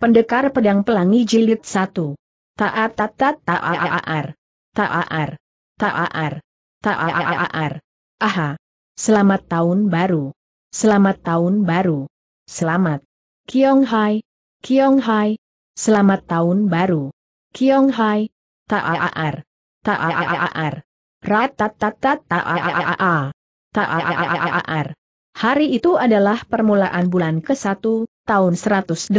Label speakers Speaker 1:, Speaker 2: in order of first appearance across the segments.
Speaker 1: Pendekar Pedang Pelangi Jilid 1. Taat tatat taaar. Taaar. Taaar. Taaar. Aha. Selamat tahun baru. Selamat tahun baru. Selamat. Kiong Hai. Kiong Hai. Selamat tahun baru. Kiong Hai. Taaar. Taaar. tat tat taaar. Taaar. Hari itu adalah permulaan bulan ke-1, tahun 180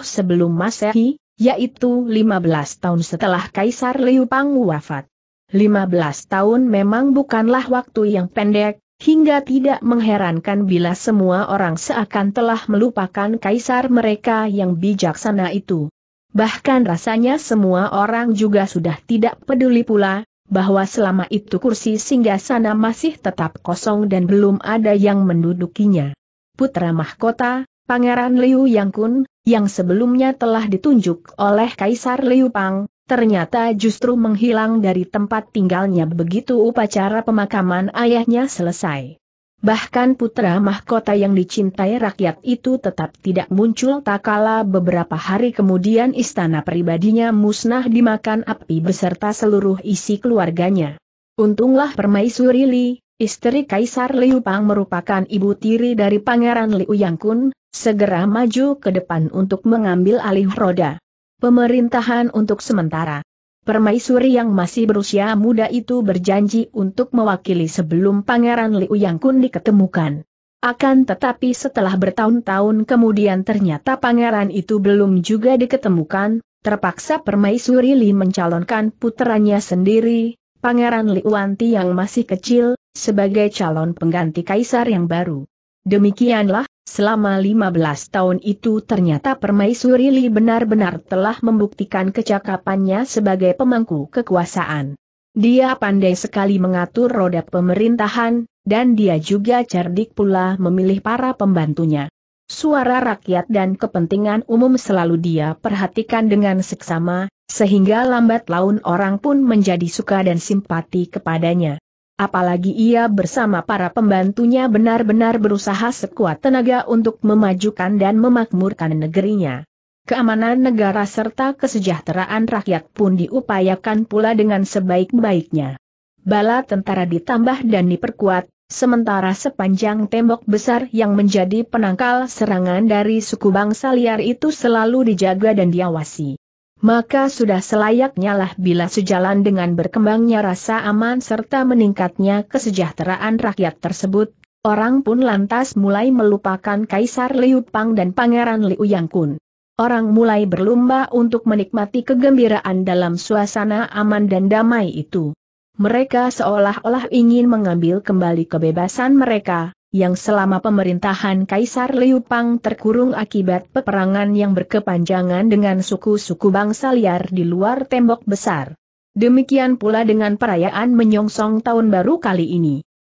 Speaker 1: sebelum Masehi, yaitu 15 tahun setelah Kaisar Liu Pang wafat. 15 tahun memang bukanlah waktu yang pendek, hingga tidak mengherankan bila semua orang seakan telah melupakan kaisar mereka yang bijaksana itu. Bahkan rasanya semua orang juga sudah tidak peduli pula, bahwa selama itu kursi singgasana masih tetap kosong dan belum ada yang mendudukinya. Putra mahkota, Pangeran Liu Yang Kun, yang sebelumnya telah ditunjuk oleh Kaisar Liu Pang, ternyata justru menghilang dari tempat tinggalnya begitu upacara pemakaman ayahnya selesai. Bahkan putra mahkota yang dicintai rakyat itu tetap tidak muncul tak kala beberapa hari kemudian istana pribadinya musnah dimakan api beserta seluruh isi keluarganya. Untunglah permaisuri Li, istri Kaisar Liu Pang merupakan ibu tiri dari Pangeran Liu Yang Kun, segera maju ke depan untuk mengambil alih roda pemerintahan untuk sementara. Permaisuri yang masih berusia muda itu berjanji untuk mewakili sebelum Pangeran Liu Yang Kun diketemukan. Akan tetapi setelah bertahun-tahun kemudian ternyata pangeran itu belum juga diketemukan, terpaksa permaisuri Li mencalonkan putranya sendiri, Pangeran Liuanti yang masih kecil, sebagai calon pengganti kaisar yang baru. Demikianlah, selama 15 tahun itu ternyata Permaisuri Li benar-benar telah membuktikan kecakapannya sebagai pemangku kekuasaan. Dia pandai sekali mengatur roda pemerintahan, dan dia juga cerdik pula memilih para pembantunya. Suara rakyat dan kepentingan umum selalu dia perhatikan dengan seksama, sehingga lambat laun orang pun menjadi suka dan simpati kepadanya. Apalagi ia bersama para pembantunya benar-benar berusaha sekuat tenaga untuk memajukan dan memakmurkan negerinya. Keamanan negara serta kesejahteraan rakyat pun diupayakan pula dengan sebaik-baiknya. Bala tentara ditambah dan diperkuat, Sementara sepanjang tembok besar yang menjadi penangkal serangan dari suku bangsa liar itu selalu dijaga dan diawasi maka sudah selayaknya lah bila sejalan dengan berkembangnya rasa aman serta meningkatnya kesejahteraan rakyat tersebut, orang pun lantas mulai melupakan Kaisar Liu Pang dan Pangeran Liu Yang Kun. Orang mulai berlomba untuk menikmati kegembiraan dalam suasana aman dan damai itu. Mereka seolah-olah ingin mengambil kembali kebebasan mereka, yang selama pemerintahan Kaisar Liu Pang terkurung akibat peperangan yang berkepanjangan dengan suku-suku bangsa liar di luar tembok besar. Demikian pula dengan perayaan menyongsong tahun baru kali ini.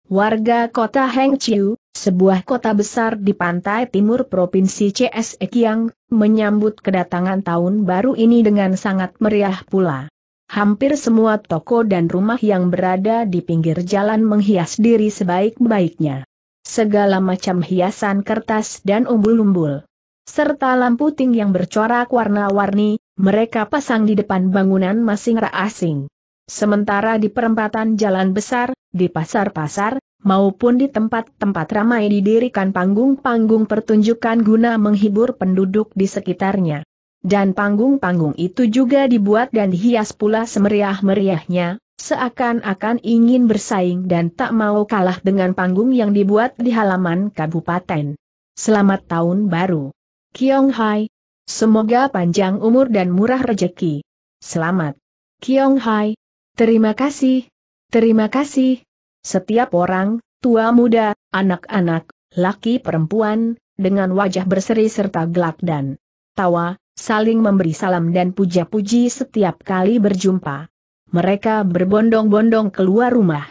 Speaker 1: Warga kota Hengqiu, sebuah kota besar di pantai timur Provinsi CSE Kiang, menyambut kedatangan tahun baru ini dengan sangat meriah pula. Hampir semua toko dan rumah yang berada di pinggir jalan menghias diri sebaik-baiknya segala macam hiasan kertas dan umbul-umbul. Serta lampu ting yang bercorak warna-warni, mereka pasang di depan bangunan masing asing. Sementara di perempatan jalan besar, di pasar-pasar, maupun di tempat-tempat ramai didirikan panggung-panggung pertunjukan guna menghibur penduduk di sekitarnya. Dan panggung-panggung itu juga dibuat dan dihias pula semeriah-meriahnya, seakan-akan ingin bersaing dan tak mau kalah dengan panggung yang dibuat di halaman kabupaten. Selamat tahun baru. Kiong Hai. Semoga panjang umur dan murah rejeki. Selamat. Kiong Hai. Terima kasih. Terima kasih. Setiap orang, tua muda, anak-anak, laki perempuan, dengan wajah berseri serta gelak dan tawa, saling memberi salam dan puja-puji setiap kali berjumpa. Mereka berbondong-bondong keluar rumah.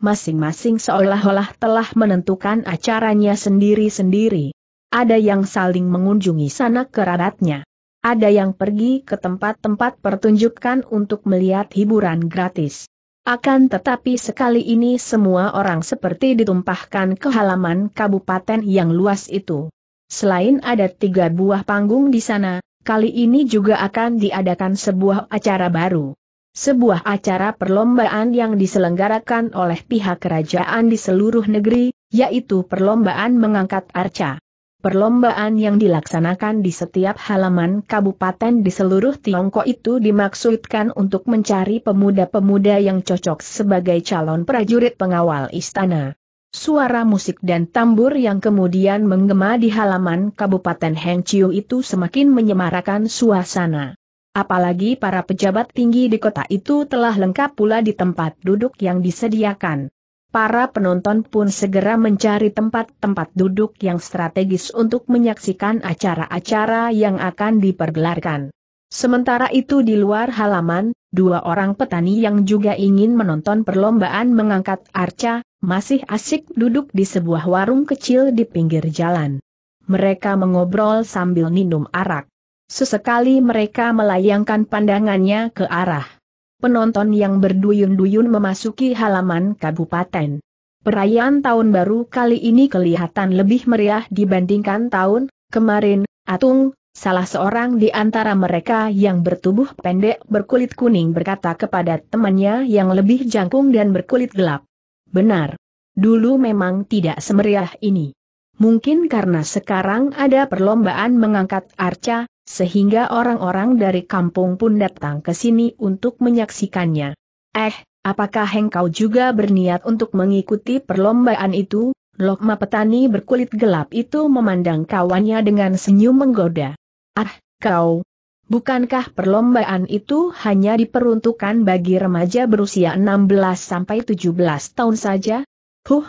Speaker 1: Masing-masing seolah-olah telah menentukan acaranya sendiri-sendiri. Ada yang saling mengunjungi sanak kerabatnya. Ada yang pergi ke tempat-tempat pertunjukan untuk melihat hiburan gratis. Akan tetapi sekali ini semua orang seperti ditumpahkan ke halaman kabupaten yang luas itu. Selain ada tiga buah panggung di sana, kali ini juga akan diadakan sebuah acara baru sebuah acara perlombaan yang diselenggarakan oleh pihak kerajaan di seluruh negeri, yaitu perlombaan mengangkat arca. Perlombaan yang dilaksanakan di setiap halaman kabupaten di seluruh Tiongkok itu dimaksudkan untuk mencari pemuda-pemuda yang cocok sebagai calon prajurit pengawal istana. Suara musik dan tambur yang kemudian menggema di halaman Kabupaten Hengqiu itu semakin menyemarakan suasana. Apalagi para pejabat tinggi di kota itu telah lengkap pula di tempat duduk yang disediakan. Para penonton pun segera mencari tempat-tempat duduk yang strategis untuk menyaksikan acara-acara yang akan dipergelarkan. Sementara itu di luar halaman, dua orang petani yang juga ingin menonton perlombaan mengangkat arca, masih asik duduk di sebuah warung kecil di pinggir jalan. Mereka mengobrol sambil minum arak. Sesekali mereka melayangkan pandangannya ke arah penonton yang berduyun-duyun memasuki halaman kabupaten. Perayaan tahun baru kali ini kelihatan lebih meriah dibandingkan tahun kemarin, Atung, salah seorang di antara mereka yang bertubuh pendek berkulit kuning berkata kepada temannya yang lebih jangkung dan berkulit gelap. Benar. Dulu memang tidak semeriah ini. Mungkin karena sekarang ada perlombaan mengangkat arca, sehingga orang-orang dari kampung pun datang ke sini untuk menyaksikannya. Eh, apakah engkau juga berniat untuk mengikuti perlombaan itu? Lokma petani berkulit gelap itu memandang kawannya dengan senyum menggoda. Ah, kau. Bukankah perlombaan itu hanya diperuntukkan bagi remaja berusia 16 17 tahun saja? Huh,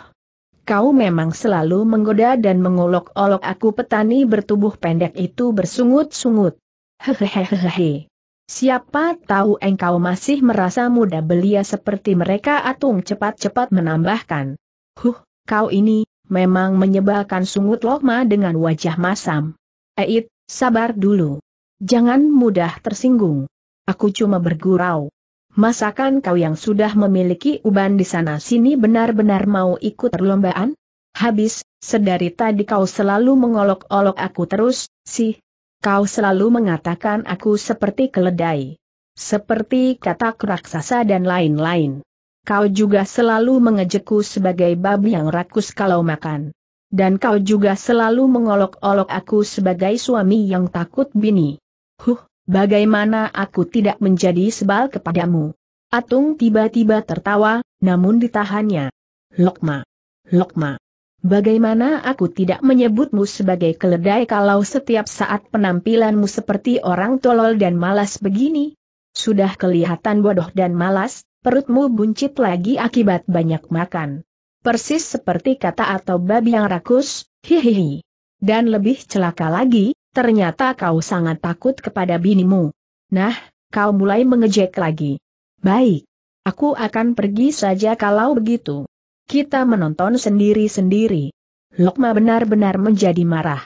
Speaker 1: kau memang selalu menggoda dan mengolok-olok aku petani bertubuh pendek itu bersungut-sungut. Hehehehehe. Siapa tahu engkau masih merasa muda belia seperti mereka Atung cepat-cepat menambahkan. Huh, kau ini, memang menyebalkan sungut Lokma dengan wajah masam. Eit, sabar dulu. Jangan mudah tersinggung. Aku cuma bergurau. Masakan kau yang sudah memiliki uban di sana-sini benar-benar mau ikut perlombaan? Habis, sedari tadi kau selalu mengolok-olok aku terus, sih. Kau selalu mengatakan aku seperti keledai. Seperti katak raksasa dan lain-lain. Kau juga selalu mengejekku sebagai babi yang rakus kalau makan. Dan kau juga selalu mengolok-olok aku sebagai suami yang takut bini. Huh, Bagaimana aku tidak menjadi sebal kepadamu? Atung tiba-tiba tertawa, namun ditahannya. Lokma. Lokma. Bagaimana aku tidak menyebutmu sebagai keledai kalau setiap saat penampilanmu seperti orang tolol dan malas begini? Sudah kelihatan bodoh dan malas, perutmu buncit lagi akibat banyak makan. Persis seperti kata atau babi yang rakus, hihihi. Dan lebih celaka lagi, Ternyata kau sangat takut kepada binimu. Nah, kau mulai mengejek lagi. Baik. Aku akan pergi saja kalau begitu. Kita menonton sendiri-sendiri. Lokma benar-benar menjadi marah.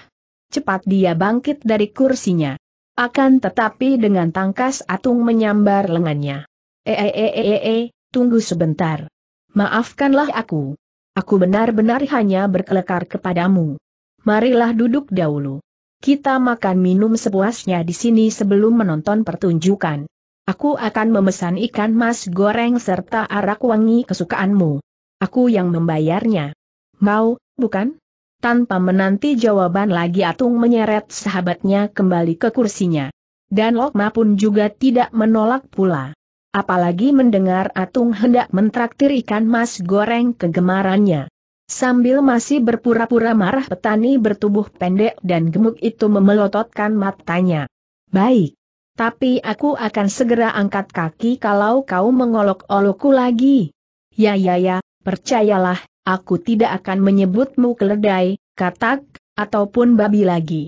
Speaker 1: Cepat dia bangkit dari kursinya. Akan tetapi dengan tangkas Atung menyambar lengannya. eh, eh, eh, eh tunggu sebentar. Maafkanlah aku. Aku benar-benar hanya berkelekar kepadamu. Marilah duduk dahulu. Kita makan minum sepuasnya di sini sebelum menonton pertunjukan. Aku akan memesan ikan mas goreng serta arak wangi kesukaanmu. Aku yang membayarnya. Mau, bukan? Tanpa menanti jawaban lagi Atung menyeret sahabatnya kembali ke kursinya. Dan Lokma pun juga tidak menolak pula. Apalagi mendengar Atung hendak mentraktir ikan mas goreng kegemarannya. Sambil masih berpura-pura marah petani bertubuh pendek dan gemuk itu memelototkan matanya. Baik. Tapi aku akan segera angkat kaki kalau kau mengolok-olokku lagi. Ya ya ya, percayalah, aku tidak akan menyebutmu keledai, katak, ataupun babi lagi.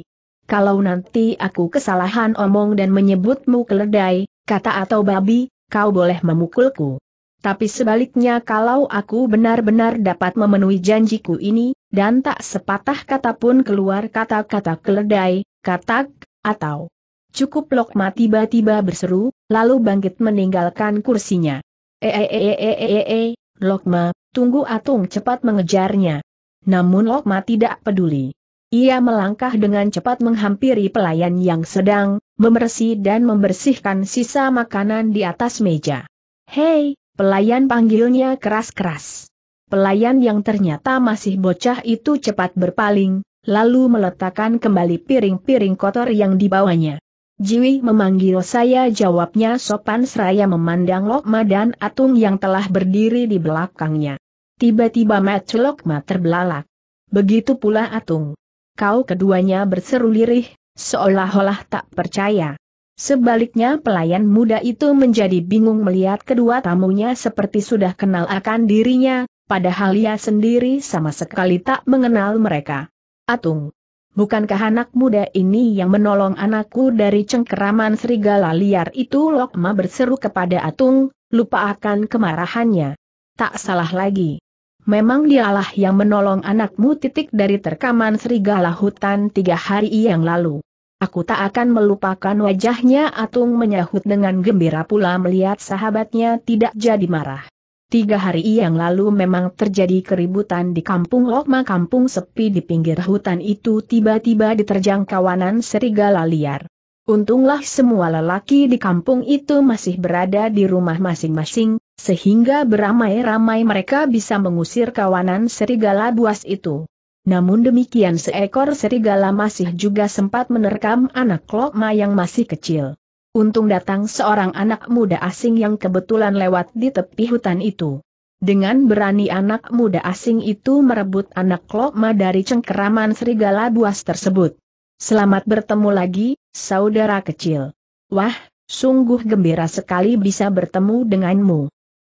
Speaker 1: Kalau nanti aku kesalahan omong dan menyebutmu keledai, kata atau babi, kau boleh memukulku. Tapi sebaliknya kalau aku benar-benar dapat memenuhi janjiku ini, dan tak sepatah kata pun keluar kata-kata keledai, katak, atau cukup Lokma tiba-tiba berseru, lalu bangkit meninggalkan kursinya. Eeeeeeee, eh, eh, eh, Lokma, tunggu Atung cepat mengejarnya. Namun Lokma tidak peduli. Ia melangkah dengan cepat menghampiri pelayan yang sedang memersih dan membersihkan sisa makanan di atas meja. Hei, Pelayan panggilnya keras-keras. Pelayan yang ternyata masih bocah itu cepat berpaling, lalu meletakkan kembali piring-piring kotor yang dibawanya. Jiwi memanggil saya jawabnya sopan seraya memandang Lokma dan Atung yang telah berdiri di belakangnya. Tiba-tiba match Lokma terbelalak. Begitu pula Atung. Kau keduanya berseru lirih, seolah-olah tak percaya. Sebaliknya pelayan muda itu menjadi bingung melihat kedua tamunya seperti sudah kenal akan dirinya, padahal ia sendiri sama sekali tak mengenal mereka. Atung, bukankah anak muda ini yang menolong anakku dari cengkeraman serigala liar itu Lokma berseru kepada Atung, lupa akan kemarahannya. Tak salah lagi. Memang dialah yang menolong anakmu titik dari terkaman serigala hutan tiga hari yang lalu. Aku tak akan melupakan wajahnya Atung menyahut dengan gembira pula melihat sahabatnya tidak jadi marah. Tiga hari yang lalu memang terjadi keributan di kampung Lokma kampung sepi di pinggir hutan itu tiba-tiba diterjang kawanan serigala liar. Untunglah semua lelaki di kampung itu masih berada di rumah masing-masing, sehingga beramai-ramai mereka bisa mengusir kawanan serigala buas itu namun demikian seekor serigala masih juga sempat menerkam anak Lokma yang masih kecil. Untung datang seorang anak muda asing yang kebetulan lewat di tepi hutan itu. Dengan berani anak muda asing itu merebut anak Lokma dari cengkeraman serigala buas tersebut. Selamat bertemu lagi, saudara kecil. Wah, sungguh gembira sekali bisa bertemu denganmu.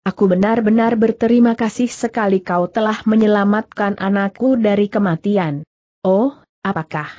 Speaker 1: Aku benar-benar berterima kasih sekali kau telah menyelamatkan anakku dari kematian. Oh, apakah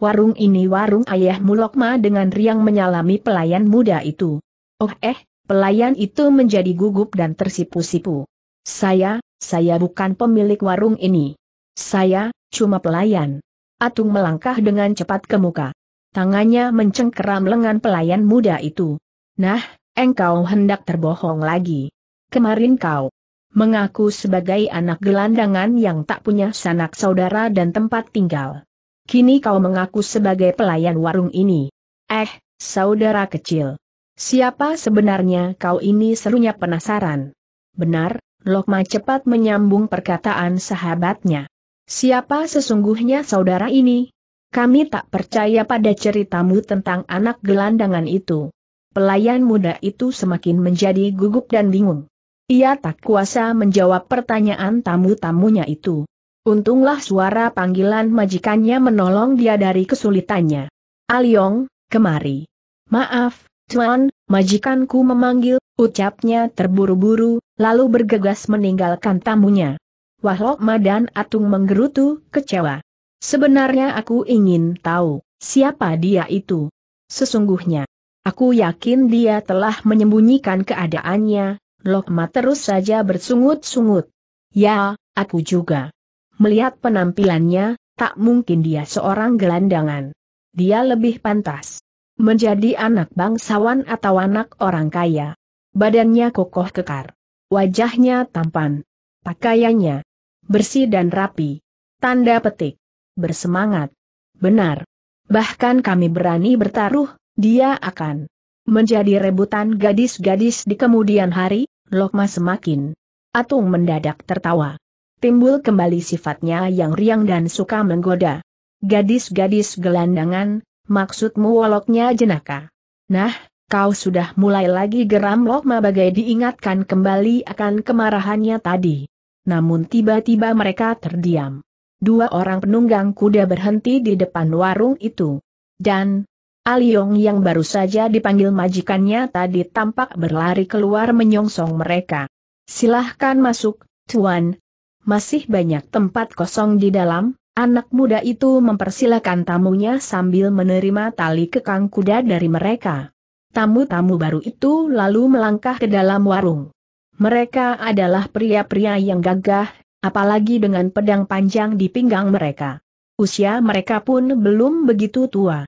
Speaker 1: warung ini warung ayahmu Lokma dengan riang menyalami pelayan muda itu? Oh eh, pelayan itu menjadi gugup dan tersipu-sipu. Saya, saya bukan pemilik warung ini. Saya, cuma pelayan. Atung melangkah dengan cepat ke muka. Tangannya mencengkeram lengan pelayan muda itu. Nah, engkau hendak terbohong lagi. Kemarin kau mengaku sebagai anak gelandangan yang tak punya sanak saudara dan tempat tinggal. Kini kau mengaku sebagai pelayan warung ini. Eh, saudara kecil. Siapa sebenarnya kau ini serunya penasaran. Benar, Lokma cepat menyambung perkataan sahabatnya. Siapa sesungguhnya saudara ini? Kami tak percaya pada ceritamu tentang anak gelandangan itu. Pelayan muda itu semakin menjadi gugup dan bingung. Ia tak kuasa menjawab pertanyaan tamu-tamunya itu. Untunglah suara panggilan majikannya menolong dia dari kesulitannya. Aliong, kemari. Maaf, Tuan, majikanku memanggil, ucapnya terburu-buru, lalu bergegas meninggalkan tamunya. Wahlok Madan Atung menggerutu, kecewa. Sebenarnya aku ingin tahu, siapa dia itu. Sesungguhnya, aku yakin dia telah menyembunyikan keadaannya, Lokma terus saja bersungut-sungut. Ya, aku juga. Melihat penampilannya, tak mungkin dia seorang gelandangan. Dia lebih pantas menjadi anak bangsawan atau anak orang kaya. Badannya kokoh kekar. Wajahnya tampan. Pakaiannya bersih dan rapi. Tanda petik. Bersemangat. Benar. Bahkan kami berani bertaruh, dia akan menjadi rebutan gadis-gadis di kemudian hari, Lokma semakin. Atung mendadak tertawa. Timbul kembali sifatnya yang riang dan suka menggoda. Gadis-gadis gelandangan, maksudmu woloknya jenaka. Nah, kau sudah mulai lagi geram Lokma bagai diingatkan kembali akan kemarahannya tadi. Namun tiba-tiba mereka terdiam. Dua orang penunggang kuda berhenti di depan warung itu. Dan, Aliong yang baru saja dipanggil majikannya tadi tampak berlari keluar menyongsong mereka. Silahkan masuk, Tuan. Masih banyak tempat kosong di dalam, anak muda itu mempersilahkan tamunya sambil menerima tali kekang kuda dari mereka. Tamu-tamu baru itu lalu melangkah ke dalam warung. Mereka adalah pria-pria yang gagah, apalagi dengan pedang panjang di pinggang mereka. Usia mereka pun belum begitu tua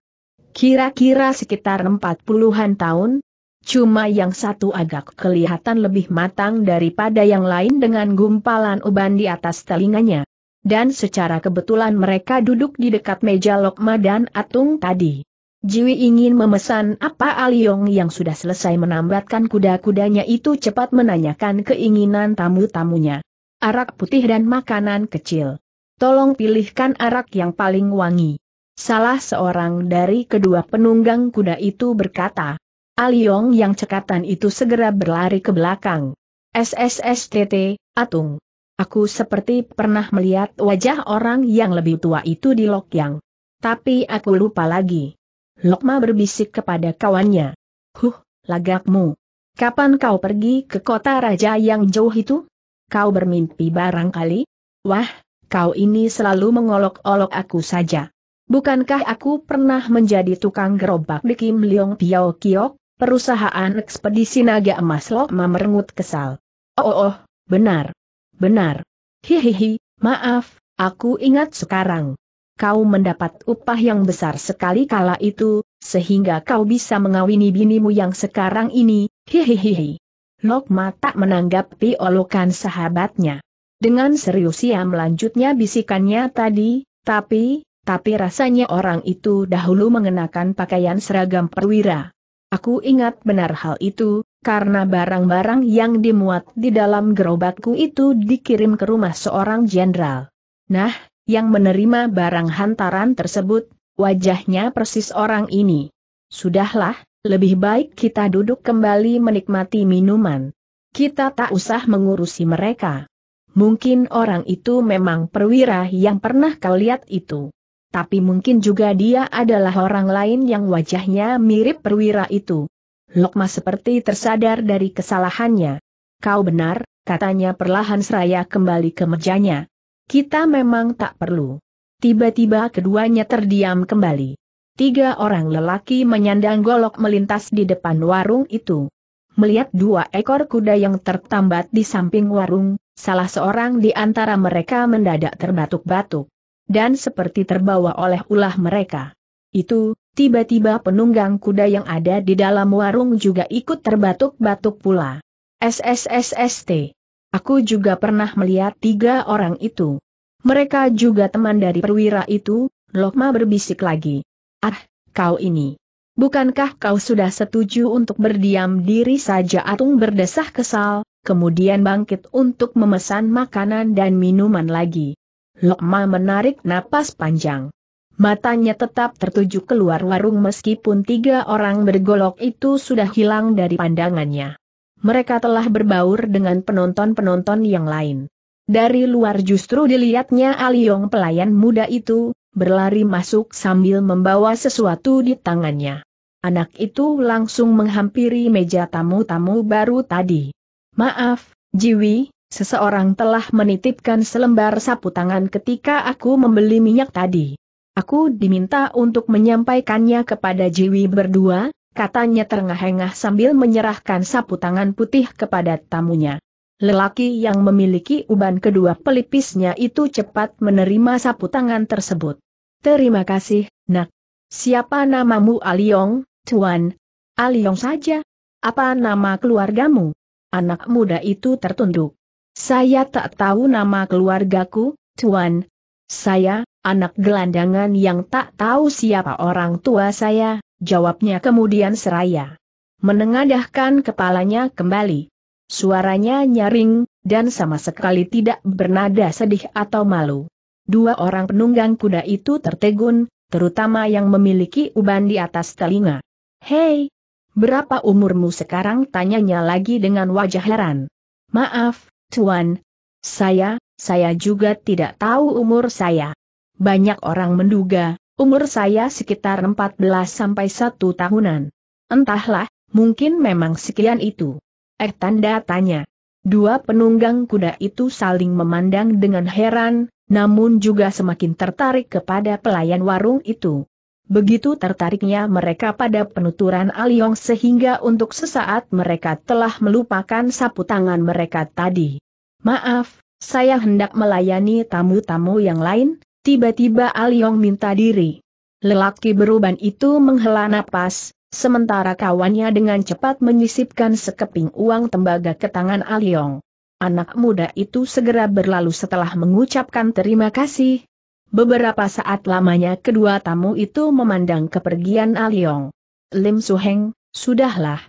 Speaker 1: kira-kira sekitar empat puluhan tahun, Cuma yang satu agak kelihatan lebih matang daripada yang lain dengan gumpalan uban di atas telinganya. Dan secara kebetulan mereka duduk di dekat meja Lokma dan Atung tadi. Jiwi ingin memesan apa Aliong yang sudah selesai menambatkan kuda-kudanya itu cepat menanyakan keinginan tamu-tamunya. Arak putih dan makanan kecil. Tolong pilihkan arak yang paling wangi. Salah seorang dari kedua penunggang kuda itu berkata, Aliong yang cekatan itu segera berlari ke belakang. SSSTT, Atung. Aku seperti pernah melihat wajah orang yang lebih tua itu di Lokyang. Tapi aku lupa lagi. Lokma berbisik kepada kawannya. Huh, lagakmu. Kapan kau pergi ke kota raja yang jauh itu? Kau bermimpi barangkali? Wah, kau ini selalu mengolok-olok aku saja. Bukankah aku pernah menjadi tukang gerobak di Kim Leong Piao Kiok, perusahaan ekspedisi naga emas Lokma merengut kesal. Oh, oh, oh benar. Benar. Hihihi, maaf, aku ingat sekarang. Kau mendapat upah yang besar sekali kala itu, sehingga kau bisa mengawini binimu yang sekarang ini, hihihi. Lokma tak menanggapi olokan sahabatnya. Dengan serius ia melanjutnya bisikannya tadi, tapi, tapi rasanya orang itu dahulu mengenakan pakaian seragam perwira. Aku ingat benar hal itu, karena barang-barang yang dimuat di dalam gerobakku itu dikirim ke rumah seorang jenderal. Nah, yang menerima barang hantaran tersebut, wajahnya persis orang ini. Sudahlah, lebih baik kita duduk kembali menikmati minuman. Kita tak usah mengurusi mereka. Mungkin orang itu memang perwira yang pernah kau lihat itu tapi mungkin juga dia adalah orang lain yang wajahnya mirip perwira itu. Lokma seperti tersadar dari kesalahannya. Kau benar, katanya perlahan seraya kembali ke mejanya. Kita memang tak perlu. Tiba-tiba keduanya terdiam kembali. Tiga orang lelaki menyandang golok melintas di depan warung itu. Melihat dua ekor kuda yang tertambat di samping warung, salah seorang di antara mereka mendadak terbatuk-batuk dan seperti terbawa oleh ulah mereka. Itu, tiba-tiba penunggang kuda yang ada di dalam warung juga ikut terbatuk-batuk pula. Ssst, Aku juga pernah melihat tiga orang itu. Mereka juga teman dari perwira itu, Lokma berbisik lagi. Ah, kau ini. Bukankah kau sudah setuju untuk berdiam diri saja Atung berdesah kesal, kemudian bangkit untuk memesan makanan dan minuman lagi. Lokma menarik napas panjang. Matanya tetap tertuju keluar warung meskipun tiga orang bergolok itu sudah hilang dari pandangannya. Mereka telah berbaur dengan penonton-penonton yang lain. Dari luar justru dilihatnya Aliong pelayan muda itu, berlari masuk sambil membawa sesuatu di tangannya. Anak itu langsung menghampiri meja tamu-tamu baru tadi. Maaf, Jiwi, Seseorang telah menitipkan selembar sapu tangan ketika aku membeli minyak tadi. Aku diminta untuk menyampaikannya kepada Jiwi berdua, katanya terengah-engah sambil menyerahkan sapu tangan putih kepada tamunya. Lelaki yang memiliki uban kedua pelipisnya itu cepat menerima sapu tangan tersebut. Terima kasih, nak. Siapa namamu Aliong, Tuan? Aliong saja. Apa nama keluargamu? Anak muda itu tertunduk. Saya tak tahu nama keluargaku, Tuan. Saya, anak gelandangan yang tak tahu siapa orang tua saya, jawabnya kemudian seraya. Menengadahkan kepalanya kembali. Suaranya nyaring, dan sama sekali tidak bernada sedih atau malu. Dua orang penunggang kuda itu tertegun, terutama yang memiliki uban di atas telinga. Hei, berapa umurmu sekarang? Tanyanya lagi dengan wajah heran. Maaf, Tuan, saya, saya juga tidak tahu umur saya. Banyak orang menduga, umur saya sekitar 14 sampai 1 tahunan. Entahlah, mungkin memang sekian itu. Eh tanda tanya. Dua penunggang kuda itu saling memandang dengan heran, namun juga semakin tertarik kepada pelayan warung itu. Begitu tertariknya mereka pada penuturan Aliong sehingga untuk sesaat mereka telah melupakan sapu tangan mereka tadi. Maaf, saya hendak melayani tamu-tamu yang lain, tiba-tiba Aliong minta diri. Lelaki beruban itu menghela napas, sementara kawannya dengan cepat menyisipkan sekeping uang tembaga ke tangan Aliong. Anak muda itu segera berlalu setelah mengucapkan terima kasih, Beberapa saat lamanya kedua tamu itu memandang kepergian Aliong. Lim Suheng, sudahlah.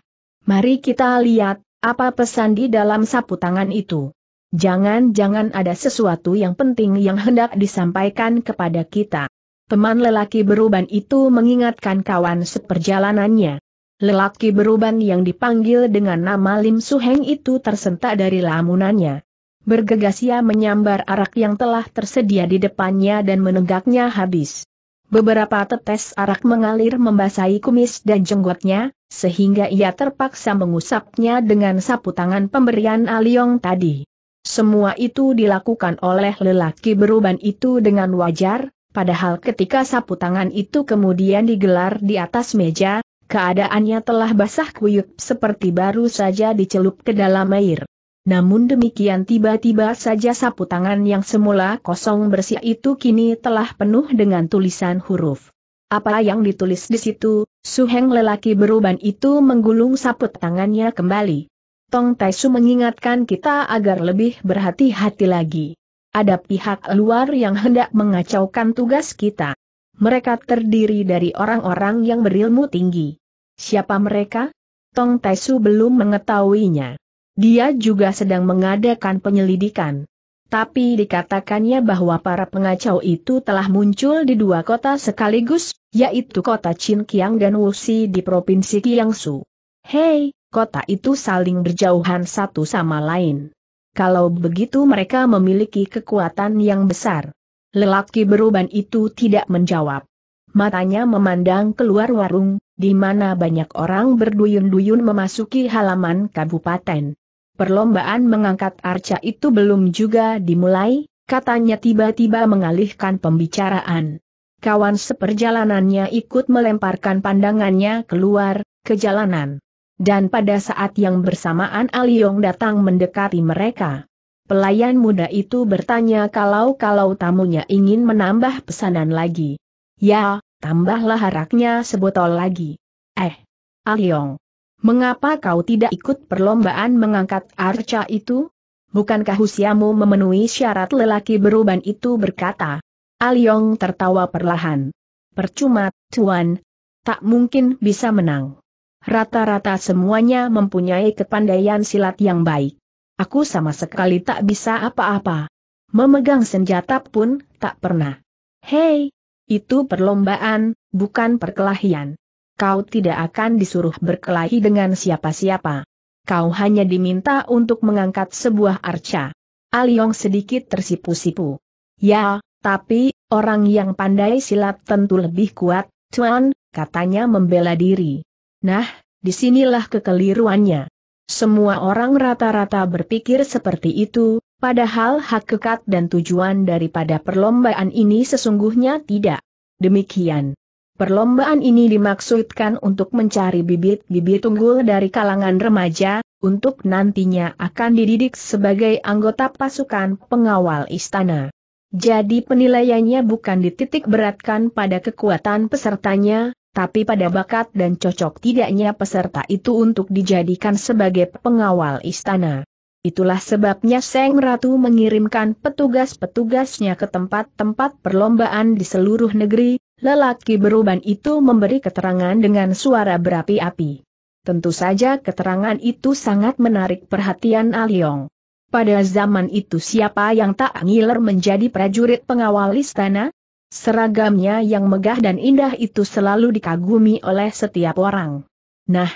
Speaker 1: Mari kita lihat, apa pesan di dalam sapu tangan itu. Jangan-jangan ada sesuatu yang penting yang hendak disampaikan kepada kita. Teman lelaki beruban itu mengingatkan kawan seperjalanannya. Lelaki beruban yang dipanggil dengan nama Lim Suheng itu tersentak dari lamunannya. Bergegas ia menyambar arak yang telah tersedia di depannya dan menegaknya habis. Beberapa tetes arak mengalir membasahi kumis dan jenggotnya, sehingga ia terpaksa mengusapnya dengan sapu tangan pemberian Aliong tadi. Semua itu dilakukan oleh lelaki beruban itu dengan wajar, padahal ketika sapu tangan itu kemudian digelar di atas meja, keadaannya telah basah kuyup seperti baru saja dicelup ke dalam air. Namun demikian tiba-tiba saja sapu tangan yang semula kosong bersih itu kini telah penuh dengan tulisan huruf. Apa yang ditulis di situ, Suheng lelaki beruban itu menggulung sapu tangannya kembali. Tong Taisu mengingatkan kita agar lebih berhati-hati lagi. Ada pihak luar yang hendak mengacaukan tugas kita. Mereka terdiri dari orang-orang yang berilmu tinggi. Siapa mereka? Tong Taisu belum mengetahuinya. Dia juga sedang mengadakan penyelidikan. Tapi dikatakannya bahwa para pengacau itu telah muncul di dua kota sekaligus, yaitu kota Qingyang dan Wuxi di Provinsi Kiangsu. Hei, kota itu saling berjauhan satu sama lain. Kalau begitu mereka memiliki kekuatan yang besar. Lelaki beruban itu tidak menjawab. Matanya memandang keluar warung, di mana banyak orang berduyun-duyun memasuki halaman kabupaten. Perlombaan mengangkat arca itu belum juga dimulai, katanya tiba-tiba mengalihkan pembicaraan. Kawan seperjalanannya ikut melemparkan pandangannya keluar, ke jalanan. Dan pada saat yang bersamaan Aliong datang mendekati mereka. Pelayan muda itu bertanya kalau-kalau tamunya ingin menambah pesanan lagi. Ya, tambahlah haraknya sebotol lagi. Eh, Aliong. Mengapa kau tidak ikut perlombaan mengangkat arca itu? Bukankah usiamu memenuhi syarat lelaki beruban itu berkata? Aliong tertawa perlahan. Percuma, Tuan. Tak mungkin bisa menang. Rata-rata semuanya mempunyai kepandaian silat yang baik. Aku sama sekali tak bisa apa-apa. Memegang senjata pun, tak pernah. Hei! Itu perlombaan, bukan perkelahian kau tidak akan disuruh berkelahi dengan siapa-siapa. Kau hanya diminta untuk mengangkat sebuah arca. Aliong sedikit tersipu-sipu. Ya, tapi, orang yang pandai silat tentu lebih kuat, Tuan, katanya membela diri. Nah, disinilah kekeliruannya. Semua orang rata-rata berpikir seperti itu, padahal hak hakikat dan tujuan daripada perlombaan ini sesungguhnya tidak. Demikian. Perlombaan ini dimaksudkan untuk mencari bibit-bibit unggul dari kalangan remaja, untuk nantinya akan dididik sebagai anggota pasukan pengawal istana. Jadi penilaiannya bukan dititik beratkan pada kekuatan pesertanya, tapi pada bakat dan cocok tidaknya peserta itu untuk dijadikan sebagai pengawal istana. Itulah sebabnya Seng Ratu mengirimkan petugas-petugasnya ke tempat-tempat perlombaan di seluruh negeri, Lelaki beruban itu memberi keterangan dengan suara berapi-api. Tentu saja keterangan itu sangat menarik perhatian Aliong. Ah Pada zaman itu siapa yang tak ngiler menjadi prajurit pengawal istana? Seragamnya yang megah dan indah itu selalu dikagumi oleh setiap orang. Nah,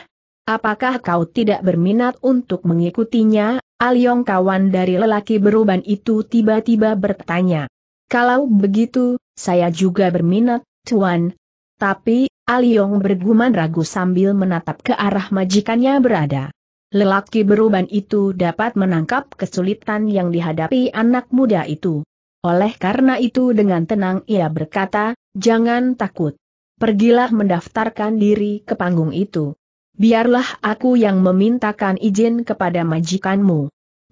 Speaker 1: apakah kau tidak berminat untuk mengikutinya? Aliong ah kawan dari lelaki beruban itu tiba-tiba bertanya. Kalau begitu, saya juga berminat, Tuan. Tapi, Aliong ah bergumam ragu sambil menatap ke arah majikannya berada. Lelaki beruban itu dapat menangkap kesulitan yang dihadapi anak muda itu. Oleh karena itu dengan tenang ia berkata, jangan takut. Pergilah mendaftarkan diri ke panggung itu. Biarlah aku yang memintakan izin kepada majikanmu.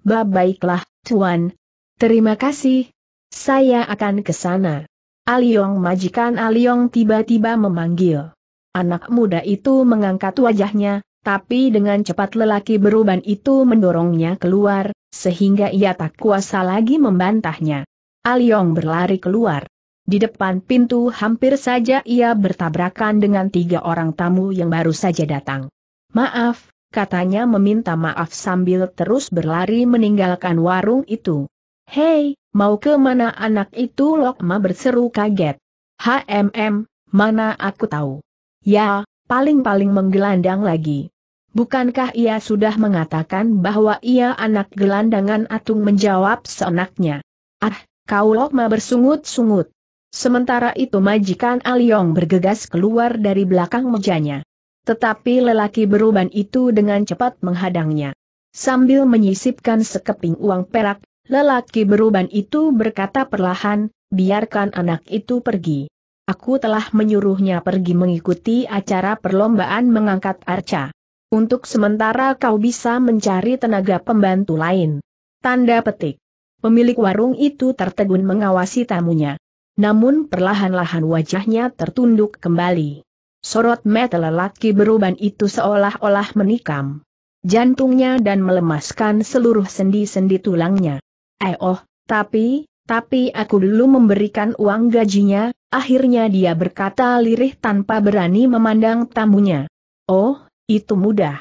Speaker 1: Baiklah, Tuan. Terima kasih. Saya akan ke sana. Aliong majikan Aliong tiba-tiba memanggil. Anak muda itu mengangkat wajahnya, tapi dengan cepat lelaki beruban itu mendorongnya keluar, sehingga ia tak kuasa lagi membantahnya. Aliong berlari keluar. Di depan pintu hampir saja ia bertabrakan dengan tiga orang tamu yang baru saja datang. Maaf, katanya meminta maaf sambil terus berlari meninggalkan warung itu. Hei, Mau ke mana anak itu Lokma berseru kaget. HMM, mana aku tahu. Ya, paling-paling menggelandang lagi. Bukankah ia sudah mengatakan bahwa ia anak gelandangan Atung menjawab seenaknya. Ah, kau Lokma bersungut-sungut. Sementara itu majikan Aliong bergegas keluar dari belakang mejanya. Tetapi lelaki beruban itu dengan cepat menghadangnya. Sambil menyisipkan sekeping uang perak, Lelaki beruban itu berkata perlahan, biarkan anak itu pergi. Aku telah menyuruhnya pergi mengikuti acara perlombaan mengangkat arca. Untuk sementara kau bisa mencari tenaga pembantu lain. Tanda petik. Pemilik warung itu tertegun mengawasi tamunya. Namun perlahan-lahan wajahnya tertunduk kembali. Sorot mata lelaki beruban itu seolah-olah menikam jantungnya dan melemaskan seluruh sendi-sendi tulangnya. Eh oh, tapi, tapi aku dulu memberikan uang gajinya, akhirnya dia berkata lirih tanpa berani memandang tamunya. Oh, itu mudah.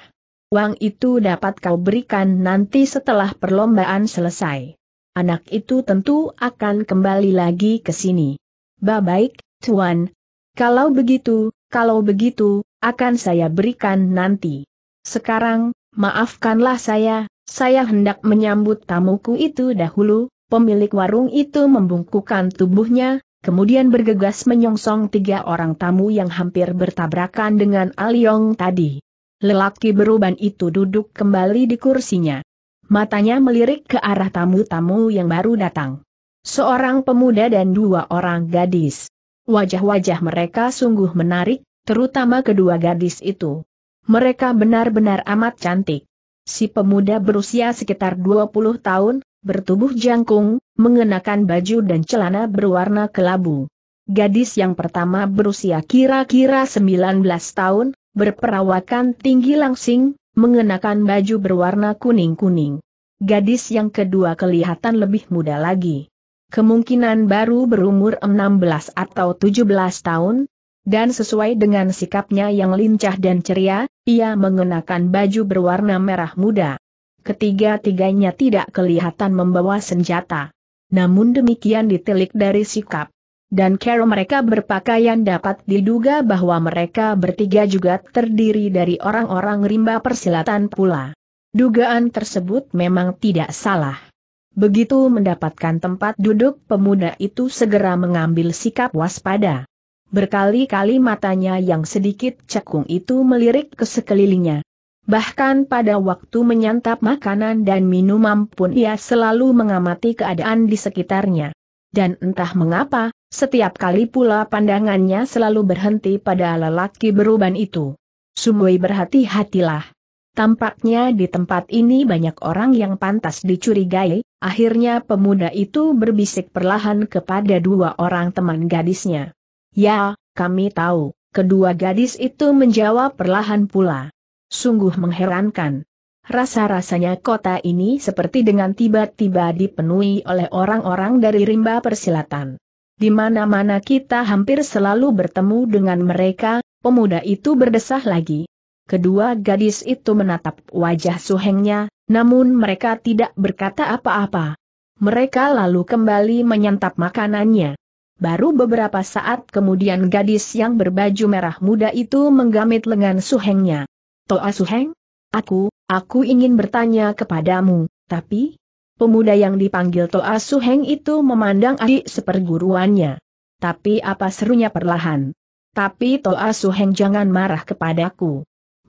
Speaker 1: Uang itu dapat kau berikan nanti setelah perlombaan selesai. Anak itu tentu akan kembali lagi ke sini. Baik, Tuan. Kalau begitu, kalau begitu, akan saya berikan nanti. Sekarang, maafkanlah saya, saya hendak menyambut tamuku itu dahulu, pemilik warung itu membungkukan tubuhnya, kemudian bergegas menyongsong tiga orang tamu yang hampir bertabrakan dengan Aliong tadi. Lelaki beruban itu duduk kembali di kursinya. Matanya melirik ke arah tamu-tamu yang baru datang. Seorang pemuda dan dua orang gadis. Wajah-wajah mereka sungguh menarik, terutama kedua gadis itu. Mereka benar-benar amat cantik. Si pemuda berusia sekitar 20 tahun, bertubuh jangkung, mengenakan baju dan celana berwarna kelabu. Gadis yang pertama berusia kira-kira 19 tahun, berperawakan tinggi langsing, mengenakan baju berwarna kuning-kuning. Gadis yang kedua kelihatan lebih muda lagi. Kemungkinan baru berumur 16 atau 17 tahun, dan sesuai dengan sikapnya yang lincah dan ceria, ia mengenakan baju berwarna merah muda. Ketiga-tiganya tidak kelihatan membawa senjata. Namun demikian ditelik dari sikap dan cara mereka berpakaian dapat diduga bahwa mereka bertiga juga terdiri dari orang-orang rimba persilatan pula. Dugaan tersebut memang tidak salah. Begitu mendapatkan tempat duduk pemuda itu segera mengambil sikap waspada berkali-kali matanya yang sedikit cekung itu melirik ke sekelilingnya. Bahkan pada waktu menyantap makanan dan minuman pun ia selalu mengamati keadaan di sekitarnya. Dan entah mengapa, setiap kali pula pandangannya selalu berhenti pada lelaki beruban itu. Sumoi berhati-hatilah. Tampaknya di tempat ini banyak orang yang pantas dicurigai, akhirnya pemuda itu berbisik perlahan kepada dua orang teman gadisnya. Ya, kami tahu, kedua gadis itu menjawab perlahan pula. Sungguh mengherankan. Rasa-rasanya kota ini seperti dengan tiba-tiba dipenuhi oleh orang-orang dari rimba persilatan. Di mana-mana kita hampir selalu bertemu dengan mereka, pemuda itu berdesah lagi. Kedua gadis itu menatap wajah suhengnya, namun mereka tidak berkata apa-apa. Mereka lalu kembali menyantap makanannya. Baru beberapa saat kemudian gadis yang berbaju merah muda itu menggamit lengan Suhengnya. Toa Suheng? Aku, aku ingin bertanya kepadamu, tapi... Pemuda yang dipanggil Toa Suheng itu memandang adik seperguruannya. Tapi apa serunya perlahan. Tapi Toa Suheng jangan marah kepadaku.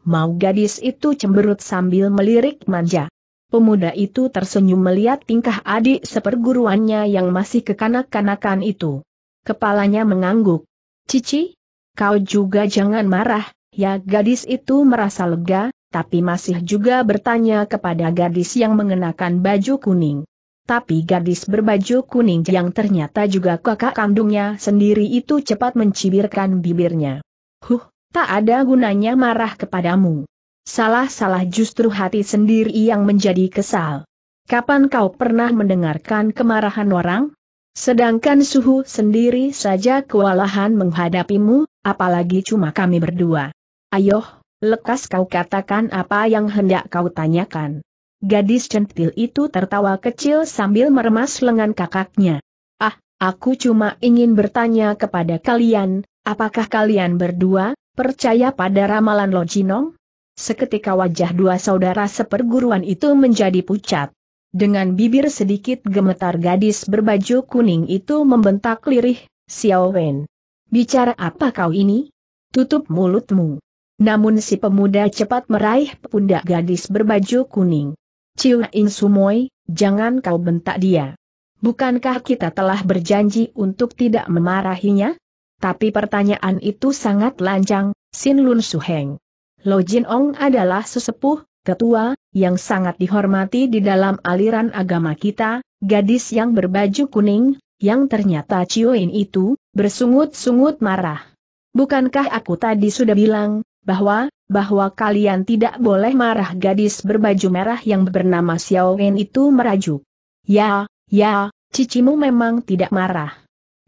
Speaker 1: Mau gadis itu cemberut sambil melirik manja. Pemuda itu tersenyum melihat tingkah adik seperguruannya yang masih kekanak-kanakan itu. Kepalanya mengangguk. Cici, kau juga jangan marah, ya gadis itu merasa lega, tapi masih juga bertanya kepada gadis yang mengenakan baju kuning. Tapi gadis berbaju kuning yang ternyata juga kakak kandungnya sendiri itu cepat mencibirkan bibirnya. Huh, tak ada gunanya marah kepadamu. Salah-salah justru hati sendiri yang menjadi kesal. Kapan kau pernah mendengarkan kemarahan orang? Sedangkan suhu sendiri saja kewalahan menghadapimu, apalagi cuma kami berdua. Ayoh, lekas kau katakan apa yang hendak kau tanyakan. Gadis centil itu tertawa kecil sambil meremas lengan kakaknya. Ah, aku cuma ingin bertanya kepada kalian, apakah kalian berdua, percaya pada ramalan Lojinong? Seketika wajah dua saudara seperguruan itu menjadi pucat. Dengan bibir sedikit gemetar gadis berbaju kuning itu membentak lirih, Xiao Wen. Bicara apa kau ini? Tutup mulutmu. Namun si pemuda cepat meraih pundak gadis berbaju kuning. Ciu In Sumoy, jangan kau bentak dia. Bukankah kita telah berjanji untuk tidak memarahinya? Tapi pertanyaan itu sangat lancang, Sin Lun Suheng. Lo Jin Ong adalah sesepuh, tetua, yang sangat dihormati di dalam aliran agama kita, gadis yang berbaju kuning, yang ternyata Cioin itu, bersungut-sungut marah. Bukankah aku tadi sudah bilang, bahwa, bahwa kalian tidak boleh marah gadis berbaju merah yang bernama Wen itu merajuk. Ya, ya, cicimu memang tidak marah.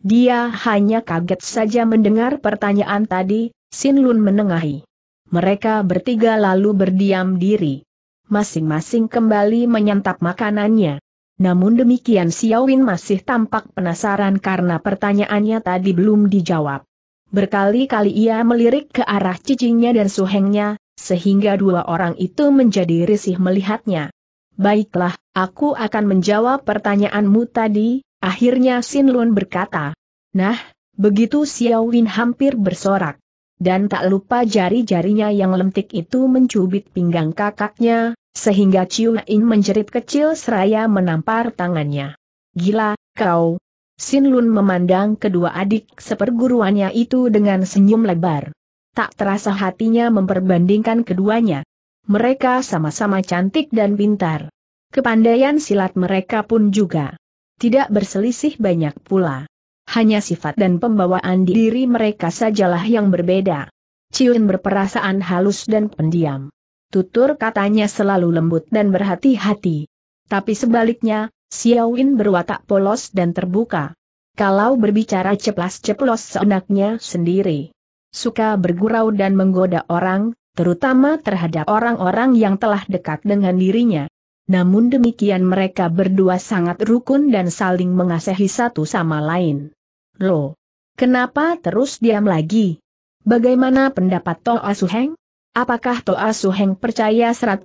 Speaker 1: Dia hanya kaget saja mendengar pertanyaan tadi, Sin Lun menengahi. Mereka bertiga lalu berdiam diri. Masing-masing kembali menyantap makanannya. Namun demikian Siawin masih tampak penasaran karena pertanyaannya tadi belum dijawab. Berkali-kali ia melirik ke arah cicingnya dan suhengnya, sehingga dua orang itu menjadi risih melihatnya. Baiklah, aku akan menjawab pertanyaanmu tadi, akhirnya Sin Lun berkata. Nah, begitu Xiao Win hampir bersorak dan tak lupa jari-jarinya yang lentik itu mencubit pinggang kakaknya, sehingga Ciu In menjerit kecil seraya menampar tangannya. Gila, kau! Sin Lun memandang kedua adik seperguruannya itu dengan senyum lebar. Tak terasa hatinya memperbandingkan keduanya. Mereka sama-sama cantik dan pintar. Kepandaian silat mereka pun juga tidak berselisih banyak pula hanya sifat dan pembawaan diri mereka sajalah yang berbeda. Ciun berperasaan halus dan pendiam. Tutur katanya selalu lembut dan berhati-hati. Tapi sebaliknya, Xiaowin berwatak polos dan terbuka. Kalau berbicara ceplas-ceplos seenaknya sendiri. Suka bergurau dan menggoda orang, terutama terhadap orang-orang yang telah dekat dengan dirinya. Namun demikian mereka berdua sangat rukun dan saling mengasihi satu sama lain. Lo, kenapa terus diam lagi? Bagaimana pendapat Toa Suheng? Apakah Toa Suheng percaya 100%